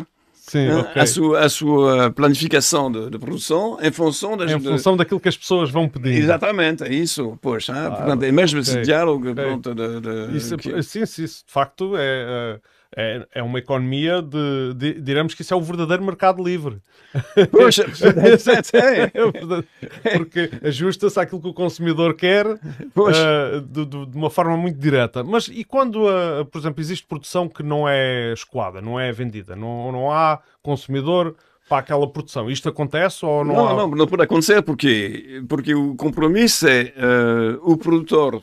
Sim, ah, okay. a, sua, a sua planificação de, de produção em função das, em função de... daquilo que as pessoas vão pedir. Exatamente, é isso. poxa claro, ah, ah, portanto, é mesmo okay. esse diálogo. Okay. Pronto, de, de, isso, é que... Sim, sim, isso de facto é. Uh é, é uma economia de, de, Diremos que isso é o verdadeiro mercado livre. Poxa, é, é, é, é. porque ajusta-se àquilo que o consumidor quer uh, de, de, de, uma forma muito direta. Mas e quando, uh, por exemplo, existe produção que não é escoada, não é vendida, não, não há consumidor para aquela produção. Isto acontece ou não? Não, há... não, não pode acontecer porque porque o compromisso é uh, o produtor uh,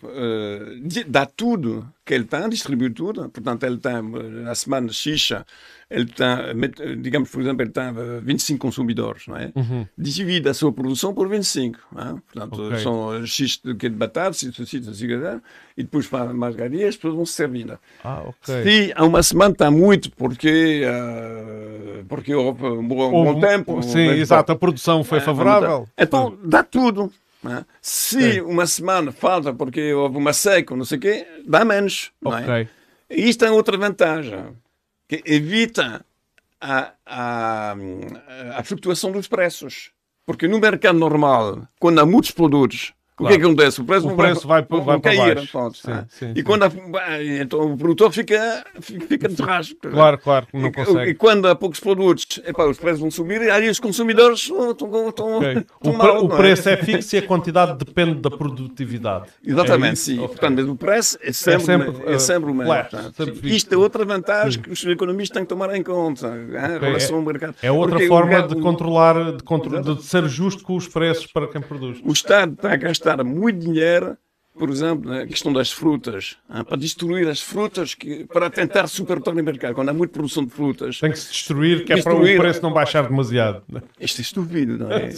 dá tudo qu'elle tem distribuidora, portanto, ele tem, na eh, semana X, ele tem, digamos, por exemplo, ele tem 25 eh, consumidores, não é? Uhum. Divide a sua produção por 25, é? portanto, okay. são X que é de batata, se isso, se isso, e depois para margarina, as pessoas vão se servindo. Ah, ok. Se há uma semana está muito, porque, uh, porque houve um bom, Houve, tempo. Sim, exato, a produção foi é, favorável. Então, dá tudo. Né? Se uma semana falta porque houve uma seca, não sei o quê, dá menos. Okay. Não é? E isto tem outra vantagem, que evita a, a, a flutuação dos preços. Porque no mercado normal, quando há muitos produtos Claro. O que é que acontece? O preço, o preço vai, vai, vai, cair, para baixo. Sim, é? sim, e sim. quando a, então, o produtor fica, fica de rasgo. É? Claro, claro, não e, consegue. E quando há poucos produtos, epá, os preços vão subir e aí os consumidores estão, o, mal, o é? preço é? é? fixo e a quantidade depende da produtividade. Exatamente, é sim. Okay. Portanto, o preço é sempre, é sempre, uma, é eh, sempre, claro, tá? sempre Isto é outra vantagem que os economistas têm que tomar em conta okay. em relação ao mercado. É outra Porque forma de controlar, de, de ser justo com os preços para quem produz. O Estado está a gastar gastar muito dinheiro, por exemplo, na questão das frutas, ah, para destruir as frutas que, para tentar superar o mercado. Quando há muita produção de frutas. Tem que se destruir, que é para o preço não baixar demasiado. Isto é estúpido, não é?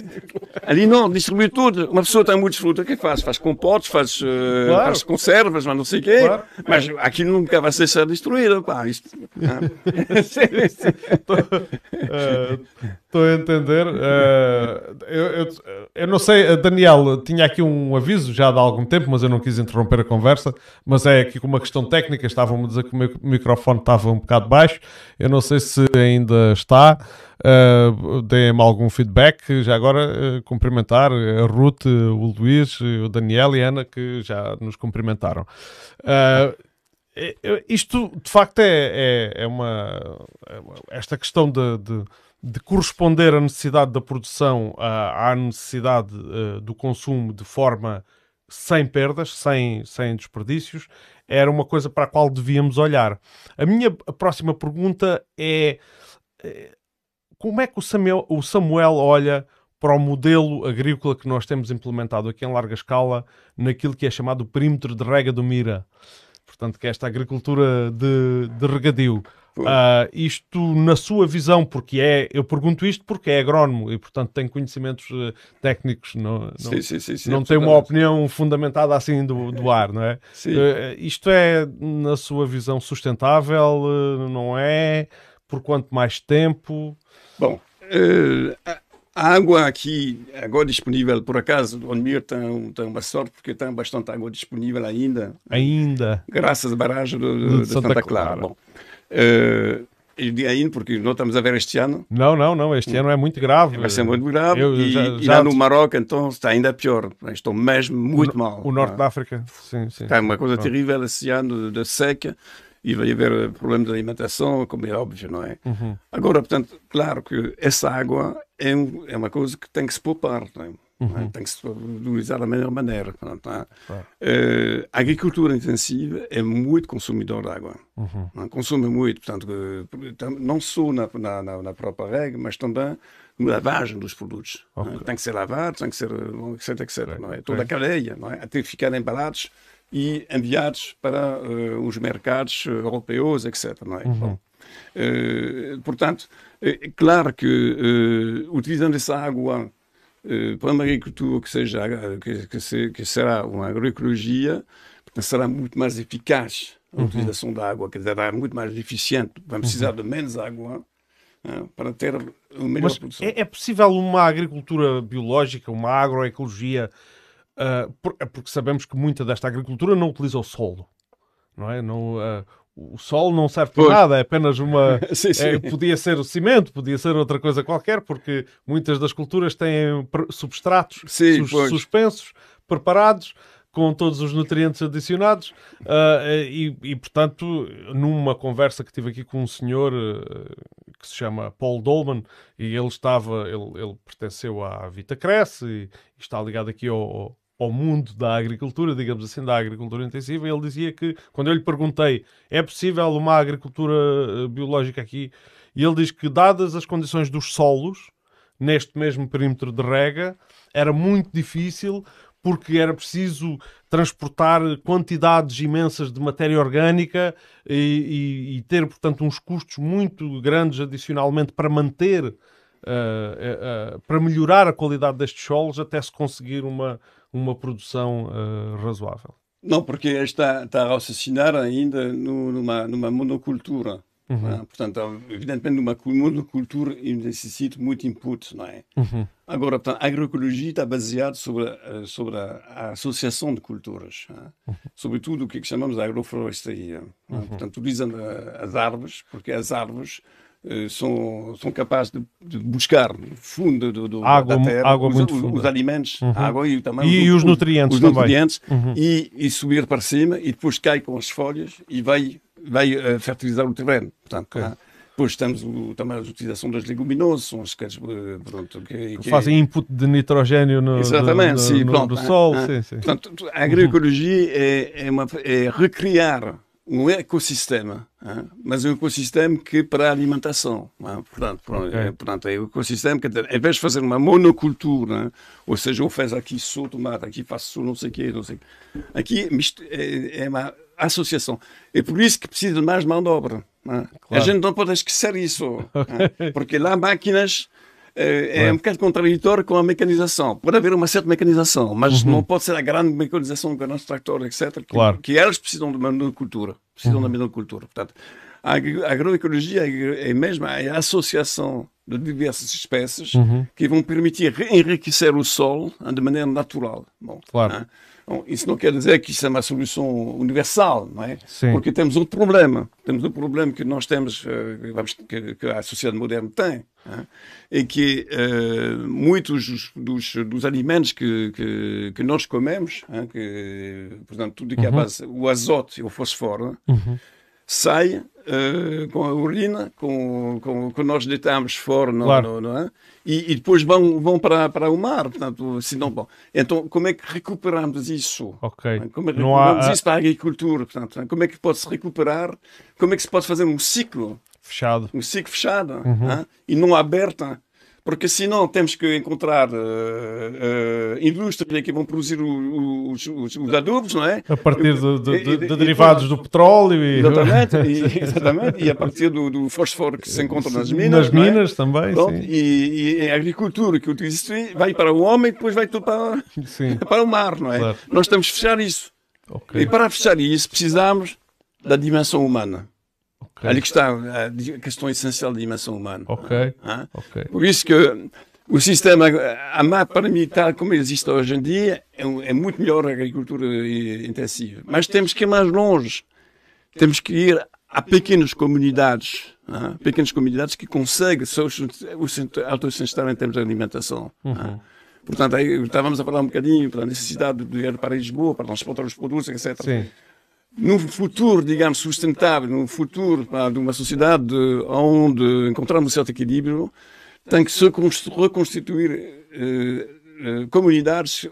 Ali não, destruir tudo. Uma pessoa tem muitas frutas, o que é faz? Faz compotes, faz, eh, claro. faz conservas, mas não sei o quê. Claro. Mas aquilo nunca vai ser destruído. Pá, isto. uh... Estou a entender. Uh, eu, eu, eu, não sei, eh, Daniel, tinha aqui um aviso já há algum tempo, mas eu não quis interromper a conversa. Mas é aqui com uma questão técnica, estavam-me a dizer que o meu microfone estava um bocado baixo. Eu não sei se ainda está. Uh, eh, Deem-me algum feedback. Já agora uh, cumprimentar a Ruth, o Luís, o Daniel e a Ana que já nos cumprimentaram. Uh, isto de facto é, é, é, uma, é uma, Esta questão de, de de corresponder à necessidade da produção à, à necessidade uh, do consumo de forma sem perdas, sem, sem desperdícios, era uma coisa para a qual devíamos olhar. A minha próxima pergunta é eh, como é que o Samuel, o Samuel olha para o modelo agrícola que nós temos implementado aqui em larga escala, naquilo que é chamado perímetro de rega do Mira? Portanto, que é esta agricultura de, de regadio. Uh, isto na sua visão, porque é, eu pergunto isto porque é agrónomo e, portanto, tem conhecimentos eh, técnicos, não, não, sim, sim, sim, não tem uma opinião fundamentada assim do, do ar, não é? Uh, isto é, na sua visão, sustentável, eh, não é? Por quanto mais tempo? Bom, a água aqui, agora é disponível, por acaso, Onmir tem, tem uma sorte, porque tem bastante água disponível ainda. Ainda. Graças à barragem de, de, de Santa, Santa, Clara. Clara. Bom, Uh, e ainda porque não estamos a ver este ano. Não, não, não, este ano é muito grave. Vai ser muito grave. Eu, e, já, lá já... no Marrocos, então, está ainda pior. Estou mesmo muito o mal. O norte é? da África, sim, sim. Está uma coisa Pronto. terrível esse ano de, seca e vai haver eh, problemas de alimentação, como é óbvio, não é? Uhum. Agora, portanto, claro que essa água é, um, é uma coisa que tem que se poupar, não é? Uhum. É? Tem que se valorizar da melhor maneira. Portanto, uh, a agricultura intensiva é muito consumidor de água. Uhum. É? consome muito, portanto, eh, não só na, na, na própria rega, mas também na lavagem dos produtos. Okay. Tem que ser lavado, tem que ser, etc, etc. Não é? Toda a cadeia, não é? até ficar embalados e enviados para uh, os mercados europeus, etc. Não é? Uhum. Bom, uh, portanto, é claro que utilizando essa água eh, para uma agricultura que, seja, que, que, se, que será uma agroecologia, será muito mais eficaz a uhum. utilização uhum. da água, que será muito mais eficiente, vai uhum. precisar uhum. de menos água né, para ter uma melhor Mas produção. É, é, possível uma agricultura biológica, uma agroecologia, uh, por, é porque sabemos que muita desta agricultura não utiliza o solo, não é? Não, uh, o sol não serve para nada, é apenas uma. sim, sim. É, podia ser o cimento, podia ser outra coisa qualquer, porque muitas das culturas têm substratos sim, sus suspensos, preparados, com todos os nutrientes adicionados, uh, e, e, portanto, numa conversa que tive aqui com um senhor uh, que se chama Paul Dolman, e ele estava, ele, ele pertenceu à Vitacresce e, e está ligado aqui ao ao mundo da agricultura, digamos assim, da agricultura intensiva, ele dizia que, quando eu lhe perguntei, é possível uma agricultura eh, biológica aqui? E ele diz que, dadas as condições dos solos, neste mesmo perímetro de rega, era muito difícil porque era preciso transportar quantidades imensas de matéria orgânica e, e, e ter, portanto, uns custos muito grandes adicionalmente para manter Uh, uh, uh, para melhorar a qualidade destes solos até se conseguir uma, uma produção uh, razoável. Não, porque está, está a raciocinar ainda numa, numa monocultura. Uhum. Né? Portanto, evidentemente, numa monocultura necessita muito input, não é? Uhum. Agora, portanto, a agroecologia está baseada sobre, sobre a associação de culturas, né? uhum. sobretudo o que é chamamos de agroflorestaria. Né? Uhum. Portanto, utilizando eh, as árvores, porque as árvores eh, são, são capazes de, de, buscar no fundo do, do água, da terra água os, os, os, alimentos, uhum. água e também e os, nutrientes os nutrientes, nutrientes uhum. e, e, subir para cima e depois cai com as folhas e vai, vai uh, fertilizar o terreno. Portanto, okay. ah, depois temos o, também a utilização das leguminosas, são as que, eh, pronto, que, que, fazem input de nitrogênio no, Exatamente, do, sim, no, pronto, no, do é? sol. Ah, é? sim, sim. Portanto, a agroecologia uhum. é, é, uma, é recriar um ecossistema, é? mas um ecossistema que para a alimentação. É? Portanto, okay. portanto, é um ecossistema que, em vez de fazer uma monocultura, ou seja, eu faço aqui só tomate, aqui faço não sei o quê, não sei quê. Aqui é, é, uma associação. É por isso que precisa de mais mão de obra. Claro. A gente não pode esquecer isso, porque lá máquinas é, é, é, um bocado contraditório com a mecanização. Pode haver uma certa mecanização, mas uhum. não pode ser a grande mecanização com grande tractor etc. Que, claro. que elas precisam de uma cultura Precisam uhum. da mesma cultura. Portanto, a agroecologia é, é mesmo a associação de diversas espécies uhum. que vão permitir enriquecer o solo de maneira natural. Bom, claro. Né? Bom, então, isso não quer dizer que isso é uma solução universal, não é? Sim. Porque temos outro problema, temos um problema que nós temos, eh, que, que a sociedade moderna tem, é? e é que uh, muitos dos, dos, alimentos que, que, que nós comemos, é? que, portanto, tudo que é a uhum. base, o azoto e o fosforo, uhum. sai Uh, com a urina, com, com, que nós deitamos fora, não, claro. não, não é? E, e, depois vão, vão para, para o mar, portanto, senão, bom. Então, como é que recuperamos isso? Ok. É? Como é que não recuperamos há... isso para a agricultura, portanto? É? Como é que pode-se recuperar? Como é que se pode fazer um ciclo? Fechado. Um ciclo fechado, uhum. né? e não aberto porque senão temos que encontrar uh, uh, indústrias que vão produzir os, os, os, adubos, não é? A partir de, de, de, de derivados e, do petróleo e... Exatamente, e, exatamente, e a partir do, do fósforo que se encontra nas minas. Nas é? minas é? também, Pronto, sim. E, e, a agricultura que utiliza vai para o homem e depois vai tudo para, para o mar, não é? Claro. Nós temos que fechar isso. Okay. E para fechar isso precisamos da dimensão humana. Okay. Ali que está a eh, questão essencial da dimensão humana. Okay. Hein? Ah? ok. Por isso que eh, o sistema eh, AMAP, para mim, tal como ele existe hoje em dia, é, é muito melhor a agricultura intensiva. Mas temos que ir mais longe. Temos que ir a pequenas comunidades, ah? pequenas comunidades que conseguem autossustentar em termos de alimentação. Ah? Uhum. Portanto, aí, estávamos a falar um bocadinho da necessidade de ir para Lisboa, para transportar os produtos, etc. Sim num futuro, digamos, sustentável, num futuro pá, de uma sociedade onde encontramos um certo equilíbrio, tem que se reconstituir eh, eh, comunidades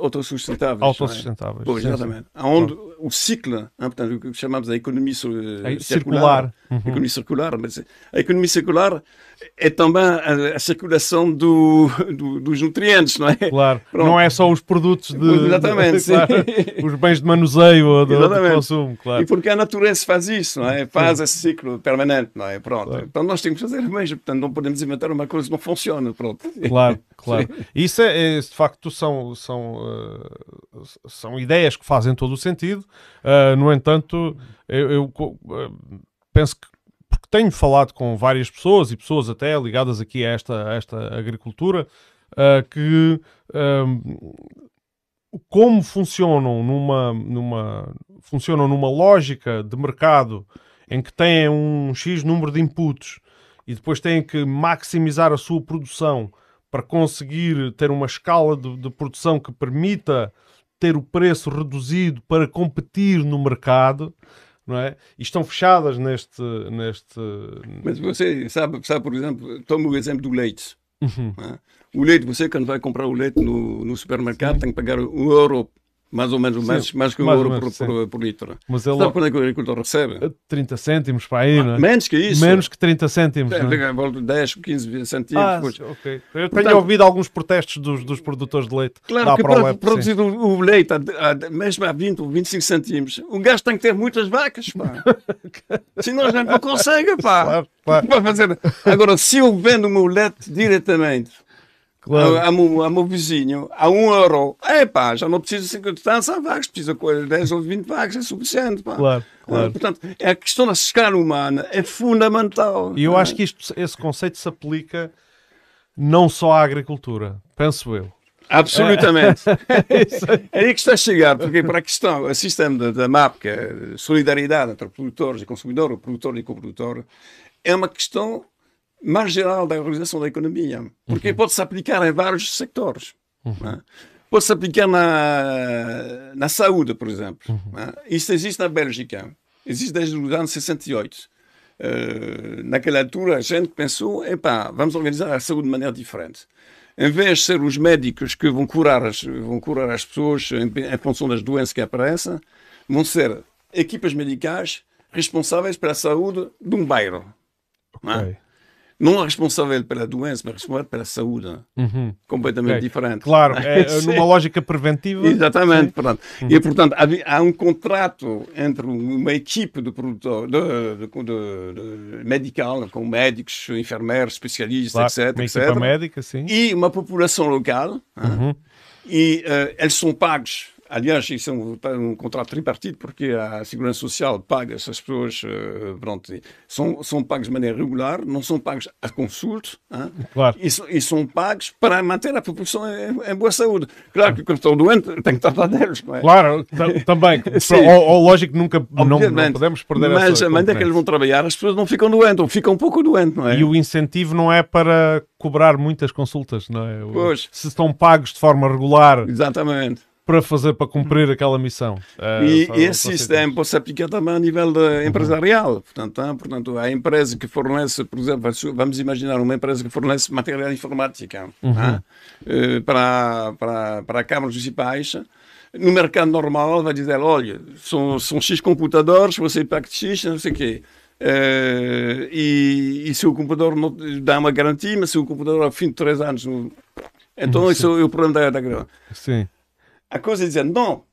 autossustentáveis. É? Autossustentáveis. Pois, exatamente. Sim. Onde o ciclo, portanto, o que chamamos a economia eh, circular. circular. Uhum. Economia circular, mas eh, a economia circular é também a, a circulação do, do, dos nutrientes, não é? Claro. Pronto. Não é só os produtos de. Exatamente. De, claro, os bens de manuseio ou de, de, consumo, claro. E porque a natureza faz isso, não é? Faz sim. esse ciclo permanente, não é? Pronto. Claro. Então nós temos que fazer o mesmo, portanto não podemos inventar uma coisa que não funciona, pronto. Claro, claro. Isso é é, é, de facto são, são, uh, são ideias que fazem todo o sentido. Uh, no entanto, eu, eu uh, penso que porque tenho falado com várias pessoas e pessoas até ligadas aqui a esta, a esta agricultura que como funcionam numa, numa funcionam numa lógica de mercado em que têm um X número de inputs e depois têm que maximizar a sua produção para conseguir ter uma escala de, de produção que permita ter o preço reduzido para competir no mercado. Não é? E estão fechadas neste, neste. Mas você sabe, sabe por exemplo, toma o exemplo do leite. Uhum. É? O leite, você quando vai comprar o leite no, no supermercado Sim. tem que pagar um euro mais ou menos, mais, mais que um mais euro por, por, por, litro. Mas ele... Sabe quanto é que o agricultor recebe? 30 cêntimos para aí, ah, não é? Menos que isso. Menos que 30 cêntimos. É, é? 10, 15 centímetros. Ah, pois. Eu Portanto, tenho ouvido alguns protestos dos, dos produtores de leite. Claro que para produzir o, leite, a, a, mesmo a 20 ou 25 centímetros, o gajo tem que ter muitas vacas, pá. Senão a gente não consegue, pá. Claro, claro. Fazer. Agora, se eu vendo o meu leite diretamente Claro. Amo, vizinho, a um euro. É pá, já não preciso 50 tantos vagas, precisa de 10 ou 20 vagas, é suficiente. Pá. Claro, claro. portanto, é a questão da escala humana é fundamental. E eu é? acho que isto, esse conceito se aplica não só à agricultura, penso eu. Absolutamente. É, é, aí que está a chegar, porque para a questão, o sistema da, da é solidariedade entre produtores e consumidor, produtor e coprodutor, é uma questão mais geral da organização da economia, porque uhum. pode-se aplicar em vários sectores. Uhum. Né? Pode-se aplicar na, na saúde, por exemplo. Uhum. Né? Isso existe na Bélgica, existe desde os anos 68. Uh, eh, naquela altura a gente pensou, epá, vamos organizar a saúde de maneira diferente. Em vez de ser os médicos que vão curar as, vão curar as pessoas em, em função das doenças que aparecem, vão ser equipas medicais responsáveis pela saúde de um bairro. É? Okay não é responsável pela doença, mas responsável pela saúde. Né? Uhum. Completamente é, diferente. Claro, é, é numa lógica preventiva. Exatamente. Sim. Uhum. E, portanto, há, há, um contrato entre uma equipe de produtor, de, de, de, medical, com médicos, enfermeiros, especialistas, claro, etc. Uma etc médica, sim. E uma população local. Né? Uhum. E uh, eles são pagos aliás, isso é um, tá, um, contrato tripartite, porque a Segurança Social paga essas pessoas, eh, pronto, são, são pagos de maneira regular, não são pagos a consultas, hein? claro. e, e são pagos para manter a população em, em boa saúde. Claro que quando estão doentes, tem que tratar deles, não é? Claro, também. ou, ou lógico, nunca não, não, podemos perder mas, essa Mas onde é que eles vão trabalhar? As pessoas não ficam doentes, ou ficam um pouco doentes, não é? E o incentivo não é para cobrar muitas consultas, não é? Pois. Se estão pagos de forma regular. Exatamente para fazer, para cumprir uhum. aquela missão. É, e eh, esse sistema pode se aplicar também a nível uhum. empresarial. Portanto, hein? portanto, a empresa que fornece, por exemplo, vamos imaginar uma empresa que fornece material informático é? uhum. Eh, para, para, para câmaras municipais, no mercado normal vai dizer, olha, são, são X computadores, você paga X, não sei o quê. Uh, e, e, se o computador não dá uma garantia, mas se o computador ao fim de três anos... Então, isso uhum, é, é o problema da, da grana. Sim a coisa é dizendo, não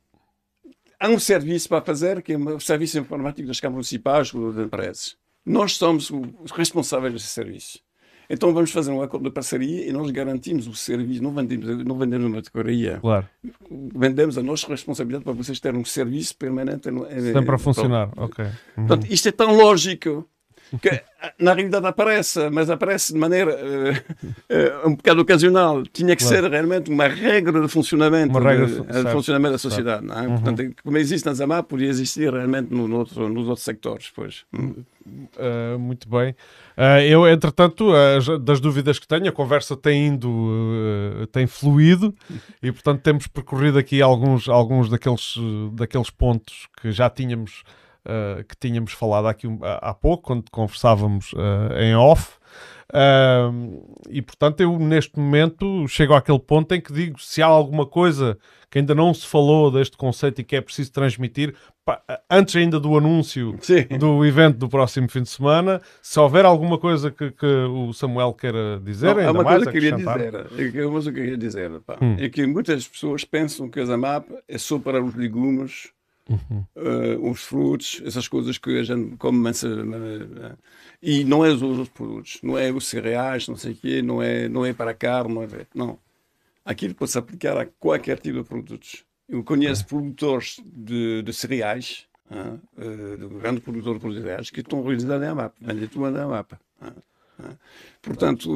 há um serviço para fazer, que é o serviço informático das câmaras municipais ou das empresas. Nós somos os responsáveis desse serviço. Então vamos fazer um acordo de parceria e nós garantimos o serviço, não vendemos, não vendemos uma categoria. Claro. Vendemos a nossa responsabilidade para vocês terem um serviço permanente. Sempre a funcionar, ok. Uhum. Portanto, isto é tão lógico que na realidade aparece, mas aparece de maneira uh, uh, um bocado ocasional. Tinha que claro. ser realmente uma regra de funcionamento, uma regra, de, de eh, funcionamento da sociedade. É? Uhum. Portanto, como existe na Zamar, podia existir realmente no, no outro, nos outros sectores. Pois. Uh, muito bem. Uh, eu, entretanto, das dúvidas que tenho, a conversa tem indo, tem fluído e, portanto, temos percorrido aqui alguns, alguns daqueles, daqueles pontos que já tínhamos uh, que tínhamos falado aqui um, há pouco, quando conversávamos uh, em off. Uh, e portanto, eu neste momento chego àquele ponto em que digo: se há alguma coisa que ainda não se falou deste conceito e que é preciso transmitir, pá, antes ainda do anúncio Sim. do evento do próximo fim de semana, se houver alguma coisa que, que o Samuel queira dizer, não, ainda mais coisa que queria dizer, é é eu queria dizer pá, hum. é que muitas pessoas pensam que o Zamap é só para os legumes Uhum. Uh, os frutos, essas coisas que a gente come uh, e não é os outros produtos, não é os cereais, não sei o quê, não é, não é para carne, não é. Não. Aquilo pode-se aplicar a qualquer tipo de produtos. Eu conheço é. produtores de, de cereais, grande ah, uh, de produtores de cereais, que estão realizando a Amapa, vendem tudo em Amapa. Ah, ah. Portanto,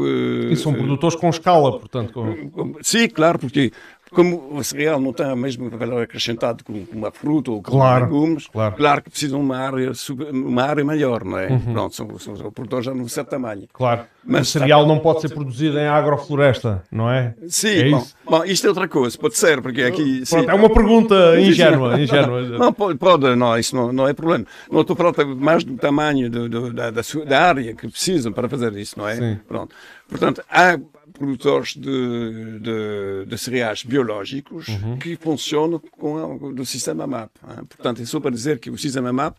e são uh, produtores com escala, portanto. Com... Sim, claro, porque como o cereal não tem o mesmo valor acrescentado que uma fruta ou com claro, legumes, claro. claro que precisam de uma área, uma área maior, não é? Uhum. Pronto, são, são, são produtores já num certo tamanho. Claro. Mas o cereal não pode ser produzido em agrofloresta, não é? Sim, é bom, bom, isto é outra coisa, pode ser, porque aqui. Pronto, é uma pergunta ingênua. ingênua. Não, não, pode, pode, não, isso não, não é problema. Não estou falando mais do tamanho do, do, da, da, área que precisam para fazer isso, não é? Sim. Pronto. Portanto, há produtores de, de, de cereais biológicos uhum. que funcionam com o sistema MAP. Hein? É? Portanto, é só para dizer que o sistema MAP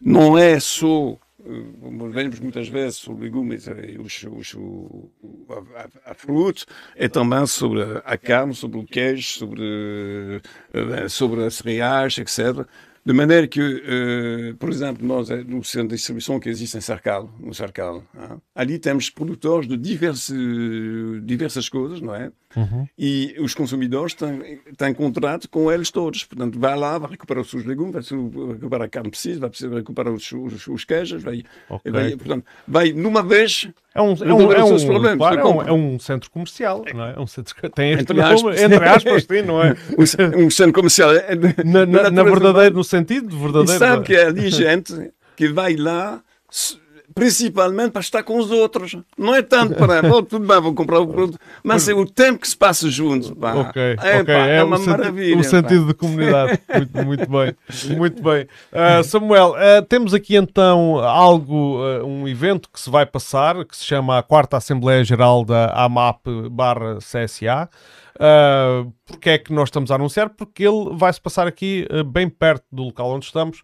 não é só eh, vemos muitas vezes sobre legumes e os, os, o, a, a, fruta, é também sobre a carne, sobre o queijo, sobre, eh, sobre as cereais, etc. De maneira que, uh, por exemplo, nós, eh, no centro de distribuição que existe em Cercal, no Cercal, hein? Ah, ali temos produtores de diversos, diversas coisas, não é? Uhum. E os consumidores têm, têm contrato com eles todos. Portanto, vai lá, vai recuperar os seus legumes, vai recuperar a carne precisa, vai recuperar os, os, os queijos, vai, okay. vai, portanto, vai numa vez é um, é um, é, é um, claro, é, um, é um, centro comercial, é. não é? é um centro, tem este entre, aspas. Nome, entre aspas, sim, não é? um, centro comercial. É, na, na, na verdadeiro, no sentido verdadeiro. E sabe que ali gente que vai lá principalmente para estar com os outros. Não é tanto para, oh, tudo bem, vou comprar o produto, mas é o tempo que se passa juntos. Pá. Okay, é, okay. Pá, é, é uma maravilha. O sentido pá. de comunidade. Muito, muito bem. Muito bem. Uh, Samuel, uh, temos aqui então algo, uh, um evento que se vai passar, que se chama a Quarta Assembleia Geral da AMAP barra CSA. Uh, porque é que nós estamos a anunciar? Porque ele vai se passar aqui bem perto do local onde estamos,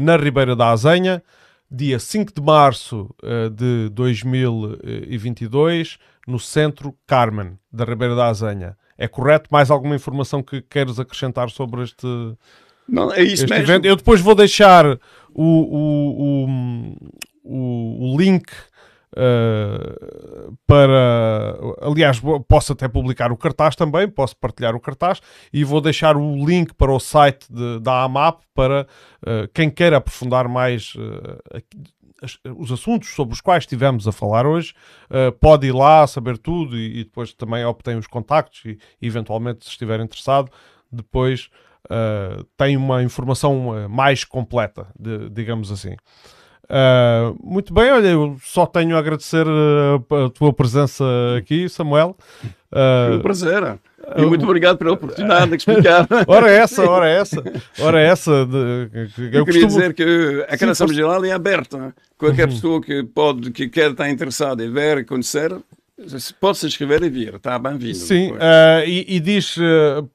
na Ribeira da Azenha dia 5 de março uh, de 2022, no Centro Carmen, da Ribeira da Azanha. É correto? Mais alguma informação que queres acrescentar sobre este, Não, é este evento? Eu depois vou deixar o, o, o, o link eh, para. Aliás, posso até publicar o cartaz também, posso partilhar o cartaz e vou deixar o link para o site de, da AMAP para uh, quem queira aprofundar mais uh, os assuntos sobre os quais estivemos a falar hoje. pode ir lá saber tudo e, depois também obtém os contactos e, eventualmente, se estiver interessado, depois. tem uma informação mais completa, digamos assim. Uh, muito bem, olha, eu só tenho a agradecer a, ah, a tua presença aqui, Samuel. Uh, Foi um prazer. E muito obrigado pela oportunidade de explicar. ora é essa, ora é essa, ora é essa. De... eu, eu costumo... queria dizer que a Canção Regional é aberta. Qualquer uhum. pessoa que pode, que quer estar tá interessada em ver e conhecer, pode se inscrever e vir. Está bem-vindo. Sim, uh, e, e, diz... Uh,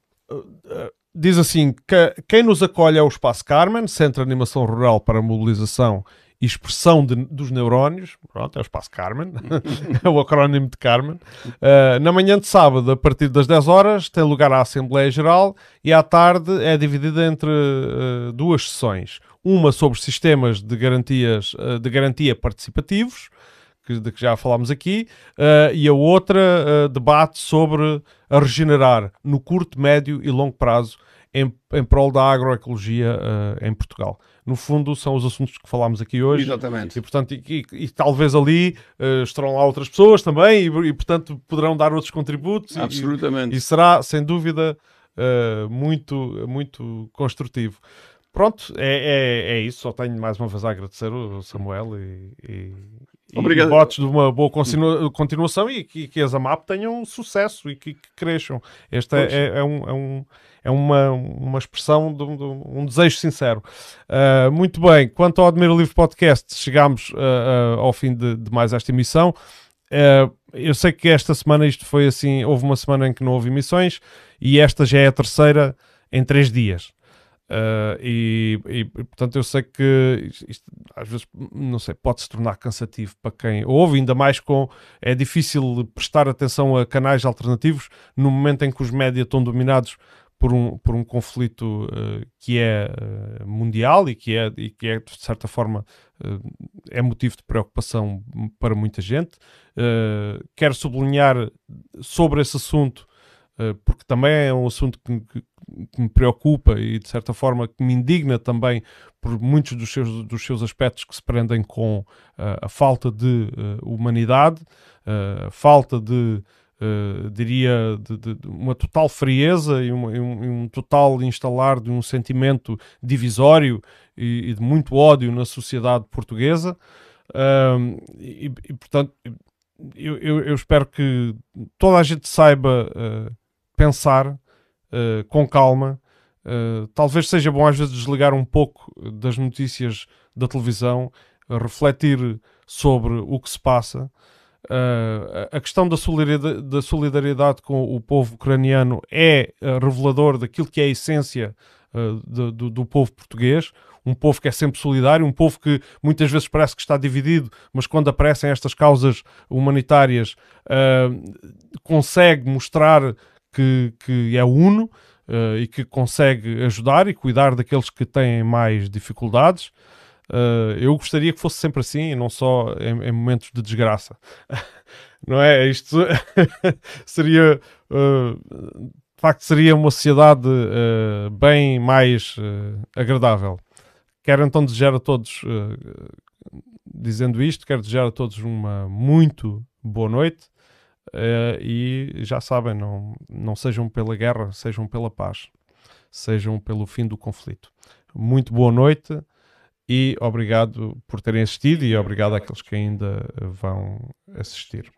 diz assim, que, quem nos acolhe é o Espaço Carmen, Centro de Animação Rural para Mobilização e expressão de, dos neurónios, pronto, é o espaço Carmen, é o acrónimo de Carmen. Uh, na manhã de sábado, a partir das 10 horas, tem lugar a Assembleia Geral e à tarde é dividida entre uh, duas sessões. Uma sobre sistemas de, garantias, uh, de garantia participativos, que, de que já falámos aqui, e a outra debate sobre a regenerar no curto, médio e longo prazo em, em prol da agroecologia em Portugal no fundo, são os assuntos que falámos aqui hoje. Exatamente. E, portanto, e, e, e talvez ali uh, estarão lá outras pessoas também e, portanto, poderão dar outros contributos. Absolutamente. E, será, sem dúvida, uh, muito, muito construtivo. Pronto, é, é, é, isso. Só tenho mais uma vez a agradecer o Samuel e, e, Obrigado. E de uma boa continu continuação e que, que as AMAP tenham sucesso e que, que cresçam. Esta é, é, um, é, um, é uma, uma expressão, de um, de um desejo sincero. Uh, muito bem, quanto ao Admiro Livre Podcast, chegámos uh, uh, ao fim de, de, mais esta emissão. eu sei que esta semana isto foi assim, houve uma semana em que não houve emissões e esta já é a terceira em três dias. Uh, e, e, portanto eu sei que isto, isto, às vezes não sei pode se tornar cansativo para quem ouve ainda mais com é difícil prestar atenção a canais alternativos no momento em que os média estão dominados por um, por um conflito uh, que é uh, mundial e que é, e que é, de certa forma, uh, é motivo de preocupação para muita gente. quero sublinhar sobre esse assunto eh, porque também é um assunto que, que, que, me preocupa e de certa forma que me indigna também por muitos dos seus, dos seus aspectos que se prendem com uh, a falta de uh, humanidade, uh, a falta de, diria, de, de, de, uma total frieza e, uma, e, um, e, um, total instalar de um sentimento divisório e, e de muito ódio na sociedade portuguesa. e, portanto, eu, eu, eu, espero que toda a gente saiba uh, pensar uh, com calma. Uh, talvez seja bom às vezes desligar um pouco das notícias da televisão, eh, refletir sobre o que se passa. Uh, a questão da solidariedade, da solidariedade, com o povo ucraniano é revelador daquilo que é a essência do, do, do povo português um povo que é sempre solidário, um povo que muitas vezes parece que está dividido, mas quando aparecem estas causas humanitárias uh, consegue mostrar que, que é uno uh, e que consegue ajudar e cuidar daqueles que têm mais dificuldades. Uh, eu gostaria que fosse sempre assim e não só em, em momentos de desgraça. não é? Isto seria. Uh, de facto, seria uma sociedade uh, bem mais agradável. Quero então desejar a todos, dizendo isto, quero desejar a todos uma muito boa noite Uh, e já sabem, não, não sejam pela guerra, sejam pela paz, sejam pelo fim do conflito. Muito boa noite e obrigado por terem assistido e obrigado àqueles que ainda vão assistir.